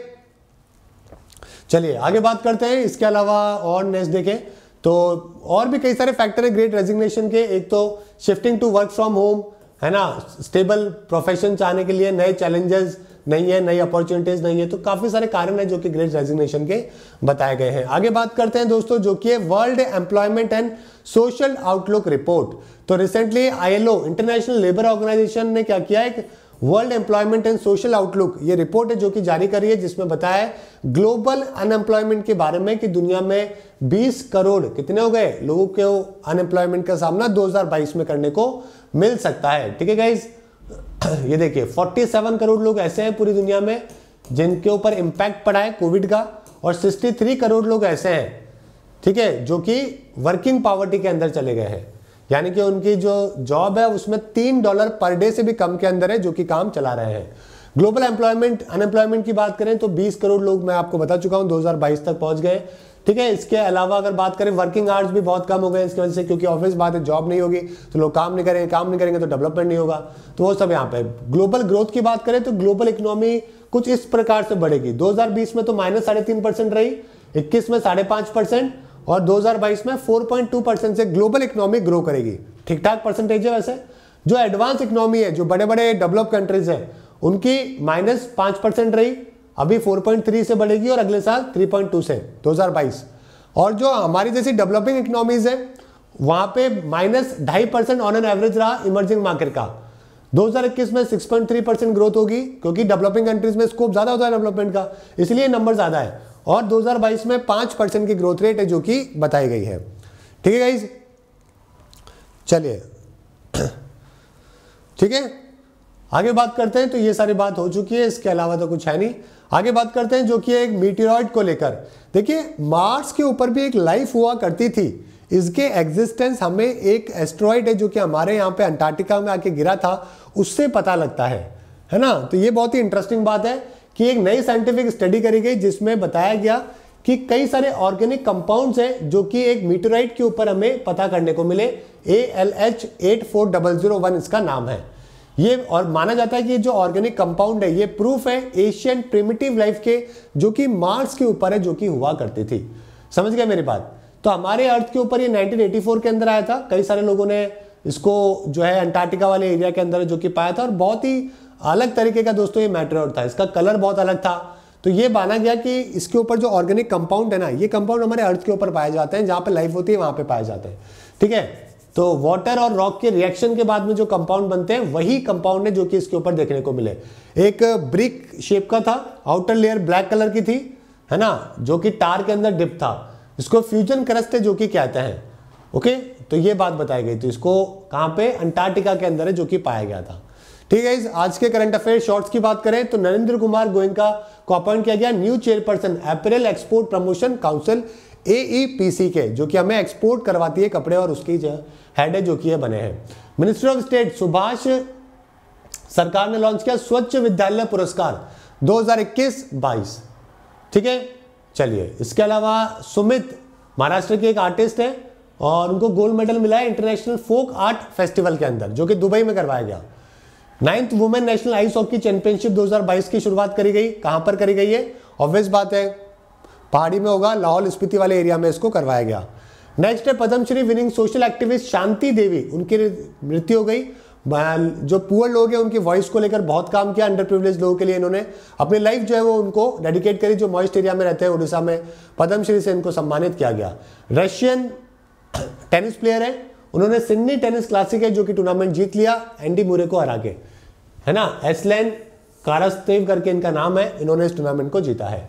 A: चलिए आगे बात करते हैं इसके अलावा और नेक्स्ट देखें तो और भी कई सारे फैक्टर है ग्रेट रेजिग्नेशन के एक तो shifting to work from home है ना स्टेबल प्रोफेशन चाहने के लिए नए चैलेंजेस नहीं है नई अपॉर्चुनिटीज नहीं है तो काफी सारे कारण है जो कि ग्रेट रेजिग्नेशन के बताए गए हैं आगे बात करते हैं दोस्तों जो कि world employment and social outlook report तो recently ILO International Labour Organization ने क्या किया एक world employment and social outlook ये रिपोर्ट है जो कि जारी करी है जिसमें बताया है ग्लोबल अनएम्प्लॉयमेंट के बारे में कि दुनिया में 20 करोड़ कितने हो गए लोगों को अनएम्प्लॉयमेंट का सामना 2022 में करने को मिल सकता है ठीक है गाइज़ ये देखिए 47 करोड़ लोग ऐसे हैं पूरी दुनिया में जिनके ऊपर इम्पैक्ट पड़ा है कोविड का और 63 करोड़ लोग ऐसे हैं ठीक है जो कि वर्किंग पावर्टी के अंदर चले गए हैं यानी कि उनकी जो जॉब है उसमें तीन डॉलर पर डे से भी कम के अंदर है जो कि काम चला रहे हैं ग्लोबल एम्प्लॉयमेंट अनएम्प्लॉयमेंट की बात करें तो 20 करोड़ लोग मैं आपको बता चुका हूं 2022 तक पहुंच गए ठीक है इसके अलावा अगर बात करें वर्किंग आवर्स भी बहुत कम हो गए इसकी वजह से क्योंकि ऑफिस बात है जॉब नहीं होगी तो लोग काम नहीं करेंगे काम नहीं करेंगे तो डेवलपमेंट नहीं होगा तो वो सब यहाँ पे ग्लोबल ग्रोथ की बात करें तो ग्लोबल इकोनॉमी कुछ इस प्रकार से बढ़ेगी 2020 में तो माइनस साढ़े तीन परसेंट रही इक्कीस में साढ़े पांच परसेंट और 2022 में 4.2 परसेंट से ग्लोबल इकोनॉमी ग्रो करेगी ठीक ठाक परसेंटेज है वैसे जो एडवांस इकोनॉमी है जो बड़े बड़े डेवलप कंट्रीज है उनकी माइनस पांच परसेंट रही अभी 4.3 से बढ़ेगी और अगले साल 3.2 से 2022 और जो हमारी जैसी डेवलपिंग इकोनॉमीज है वहां पे माइनस ढाई परसेंट ऑन एन एवरेज रहा इमर्जिंग मार्केट का 2021 में 6.3 परसेंट ग्रोथ होगी क्योंकि डेवलपिंग कंट्रीज में स्कोप ज़्यादा होता है डेवलपमेंट का इसलिए नंबर ज़्यादा है और 2022 में 5 परसेंट की ग्रोथ रेट है जो कि बताई गई है ठीक है गाइज चलिए ठीक है आगे बात करते हैं तो ये सारी बात हो चुकी है इसके अलावा तो कुछ है नहीं आगे बात करते हैं जो कि एक मीटिरॉइड को लेकर देखिए मार्स के ऊपर भी एक लाइफ हुआ करती थी इसके एग्जिस्टेंस हमें एक एस्ट्रॉइड है जो कि हमारे यहाँ पे अंटार्कटिका में आके गिरा था उससे पता लगता है है ना तो ये बहुत ही इंटरेस्टिंग बात है कि एक नई साइंटिफिक स्टडी करी गई जिसमें बताया गया कि कई सारे ऑर्गेनिक कंपाउंड्स हैं जो कि एक मीटोराइट के ऊपर हमें पता करने को मिले A L H eight four double zero one इसका नाम है ये और माना जाता है कि जो ऑर्गेनिक कंपाउंड है ये प्रूफ है एशियन प्रिमिटिव लाइफ के जो कि मार्स के ऊपर है जो कि हुआ करती थी समझ गए मेरी बात तो हमारे अर्थ के ऊपर ये 1984 के अंदर आया था कई सारे लोगों ने इसको जो है अंटार्कटिका वाले एरिया के अंदर जो कि पाया था और बहुत ही अलग तरीके का दोस्तों ये मेट्रोड था इसका कलर बहुत अलग था तो ये माना गया कि इसके ऊपर जो ऑर्गेनिक कंपाउंड है ना ये कंपाउंड हमारे अर्थ के ऊपर पाए जाते हैं जहाँ पे लाइफ होती है वहाँ पे पाए जाते हैं ठीक है तो वाटर और रॉक के रिएक्शन के बाद में जो कंपाउंड बनते हैं वही कंपाउंड है जो कि इसके ऊपर देखने को मिले एक ब्रिक शेप का था आउटर लेयर ब्लैक कलर की थी है ना जो कि टार के अंदर डिप था इसको फ्यूजन क्रस्ट है जो कि कहते हैं ओके तो ये बात बताई गई थी इसको कहां पे अंटार्कटिका के अंदर है जो कि पाया गया था ठीक है इस आज के करंट अफेयर शॉर्ट्स की बात करें तो नरेंद्र कुमार गोयनका को अपॉइंट किया गया new chairperson apparel export promotion council AEPC e के जो कि हमें एक्सपोर्ट करवाती है कपड़े और उसकी जो हेड है जो कि बने हैं मिनिस्ट्री ऑफ स्टेट सुभाष सरकार ने लॉन्च किया स्वच्छ विद्यालय पुरस्कार 2021-22 ठीक है चलिए इसके अलावा सुमित महाराष्ट्र के एक आर्टिस्ट हैं और उनको गोल्ड मेडल मिला है इंटरनेशनल फोक आर्ट फेस्टिवल के अंदर जो कि दुबई में करवाया गया ninth women national ice hockey championship 2022 की शुरुआत करी गई कहां पर करी गई है ऑब्वियस बात है पहाड़ी में होगा लाहौल स्पीति वाले एरिया में इसको करवाया गया नेक्स्ट है Padmashri winning social activist Shanti Devi उनकी मृत्यु हो गई जो पुअर लोग हैं उनकी वॉइस को लेकर बहुत काम किया अंडर प्रिविलेज लोगों के लिए इन्होंने अपनी लाइफ जो है वो उनको डेडिकेट करी जो मॉइस्ट एरिया में रहते हैं उड़ीसा में पद्मश्री से इनको सम्मानित किया गया रशियन टेनिस प्लेयर है उन्होंने सिडनी टेनिस क्लासिक है जो कि टूर्नामेंट जीत लिया एंडी मुरे को हरा के है ना एसलैन कारस्तेव करके इनका नाम है इन्होंने इस टूर्नामेंट को जीता है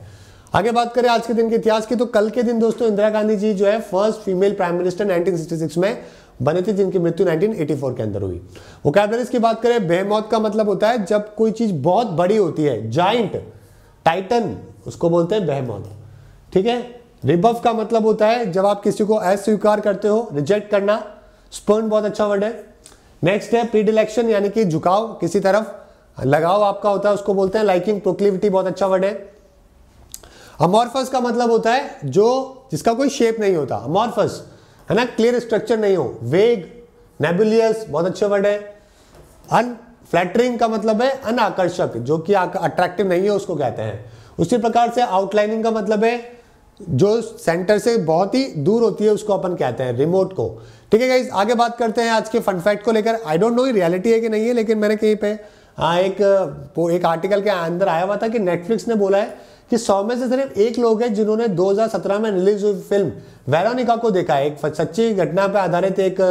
A: आगे बात करें आज के दिन के इतिहास की तो कल के दिन दोस्तों इंदिरा गांधी जी जो है फर्स्ट फीमेल प्राइम मिनिस्टर 1966 में बने थे जिनकी मृत्यु 1984 के अंदर हुई वोकैबलरीज इसकी बात करें बेहमौत का मतलब होता है जब कोई चीज बहुत बड़ी होती है जाइंट टाइटन उसको बोलते हैं बेहमौत ठीक है रिबव का मतलब होता है जब आप किसी को अस्वीकार करते हो रिजेक्ट करना स्पर्न बहुत अच्छा वर्ड है नेक्स्ट है प्रीडिलेक्शन यानी कि झुकाव किसी तरफ लगाव आपका होता है उसको बोलते हैं लाइकिंग प्रोक्लिविटी बहुत अच्छा वर्ड है अमॉर्फस का मतलब होता है जो जिसका कोई शेप नहीं होता अमॉर्फस है ना क्लियर स्ट्रक्चर नहीं हो वेग नेबुलियस बहुत अच्छे वर्ड है अन फ्लैटरिंग का मतलब है अनाकर्षक जो कि अट्रैक्टिव नहीं है उसको कहते हैं उसी प्रकार से आउटलाइनिंग का मतलब है जो सेंटर से बहुत ही दूर होती है उसको अपन कहते हैं रिमोट को ठीक है गाइज आगे बात करते हैं आज के फन फैक्ट को लेकर आई डोंट नो रियलिटी है कि नहीं है लेकिन मैंने कहीं पे हाँ एक एक आर्टिकल के अंदर आया हुआ था कि नेटफ्लिक्स ने बोला है कि सौ में से सिर्फ एक लोग हैं जिन्होंने 2017 में रिलीज हुई फिल्म वेरोनिका को देखा है एक सच्ची घटना पर आधारित एक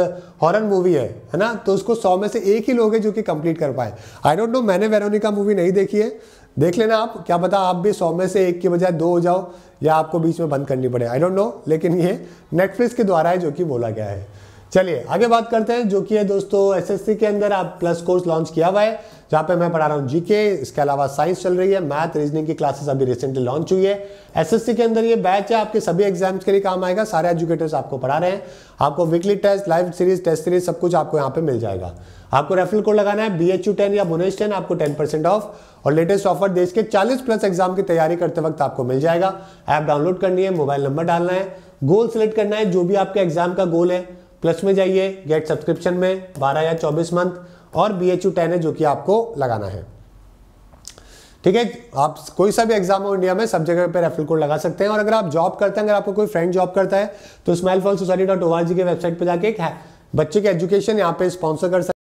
A: हॉरर मूवी है है ना तो उसको सौ में से एक ही लोग हैं जो कि कंप्लीट कर पाए आई डोंट नो मैंने वेरोनिका मूवी नहीं देखी है देख लेना आप क्या पता आप भी सौ में से एक की बजाय दो हो जाओ या आपको बीच में बंद करनी पड़े आई डोंट नो लेकिन ये नेटफ्लिक्स के द्वारा है जो कि बोला गया है चलिए आगे बात करते हैं जो कि है दोस्तों एसएससी के अंदर आप प्लस कोर्स लॉन्च किया हुआ है जहां पे मैं पढ़ा रहा हूँ जीके इसके अलावा साइंस चल रही है मैथ रीजनिंग की क्लासेस अभी रिसेंटली लॉन्च हुई है एसएससी के अंदर ये बैच है आपके सभी एग्जाम्स के लिए काम आएगा सारे एजुकेटर्स आपको पढ़ा रहे हैं आपको weekly test live series test series सब कुछ आपको यहाँ पे मिल जाएगा आपको रेफरल कोड लगाना है बी एच यू टेन या बुनेश टेन आपको टेन परसेंट ऑफ और लेटेस्ट ऑफर देश के चालीस प्लस एग्जाम की तैयारी करते वक्त आपको मिल जाएगा ऐप डाउनलोड करनी है मोबाइल नंबर डालना है गोल सेलेक्ट करना है जो भी आपके एग्जाम का गोल है प्लस में जाइए गेट सब्सक्रिप्शन में बारह या चौबीस मंथ और बी एच यू टेन है जो कि आपको लगाना है ठीक है आप कोई सा भी एग्जाम हो इंडिया में सब जगह पे रेफरल कोड लगा सकते हैं और अगर आप जॉब करते हैं अगर आपको कोई फ्रेंड जॉब करता है तो smile fall society dot O R G के वेबसाइट पर जाके एक है बच्चे की एजुकेशन यहाँ पे स्पॉन्सर कर सकते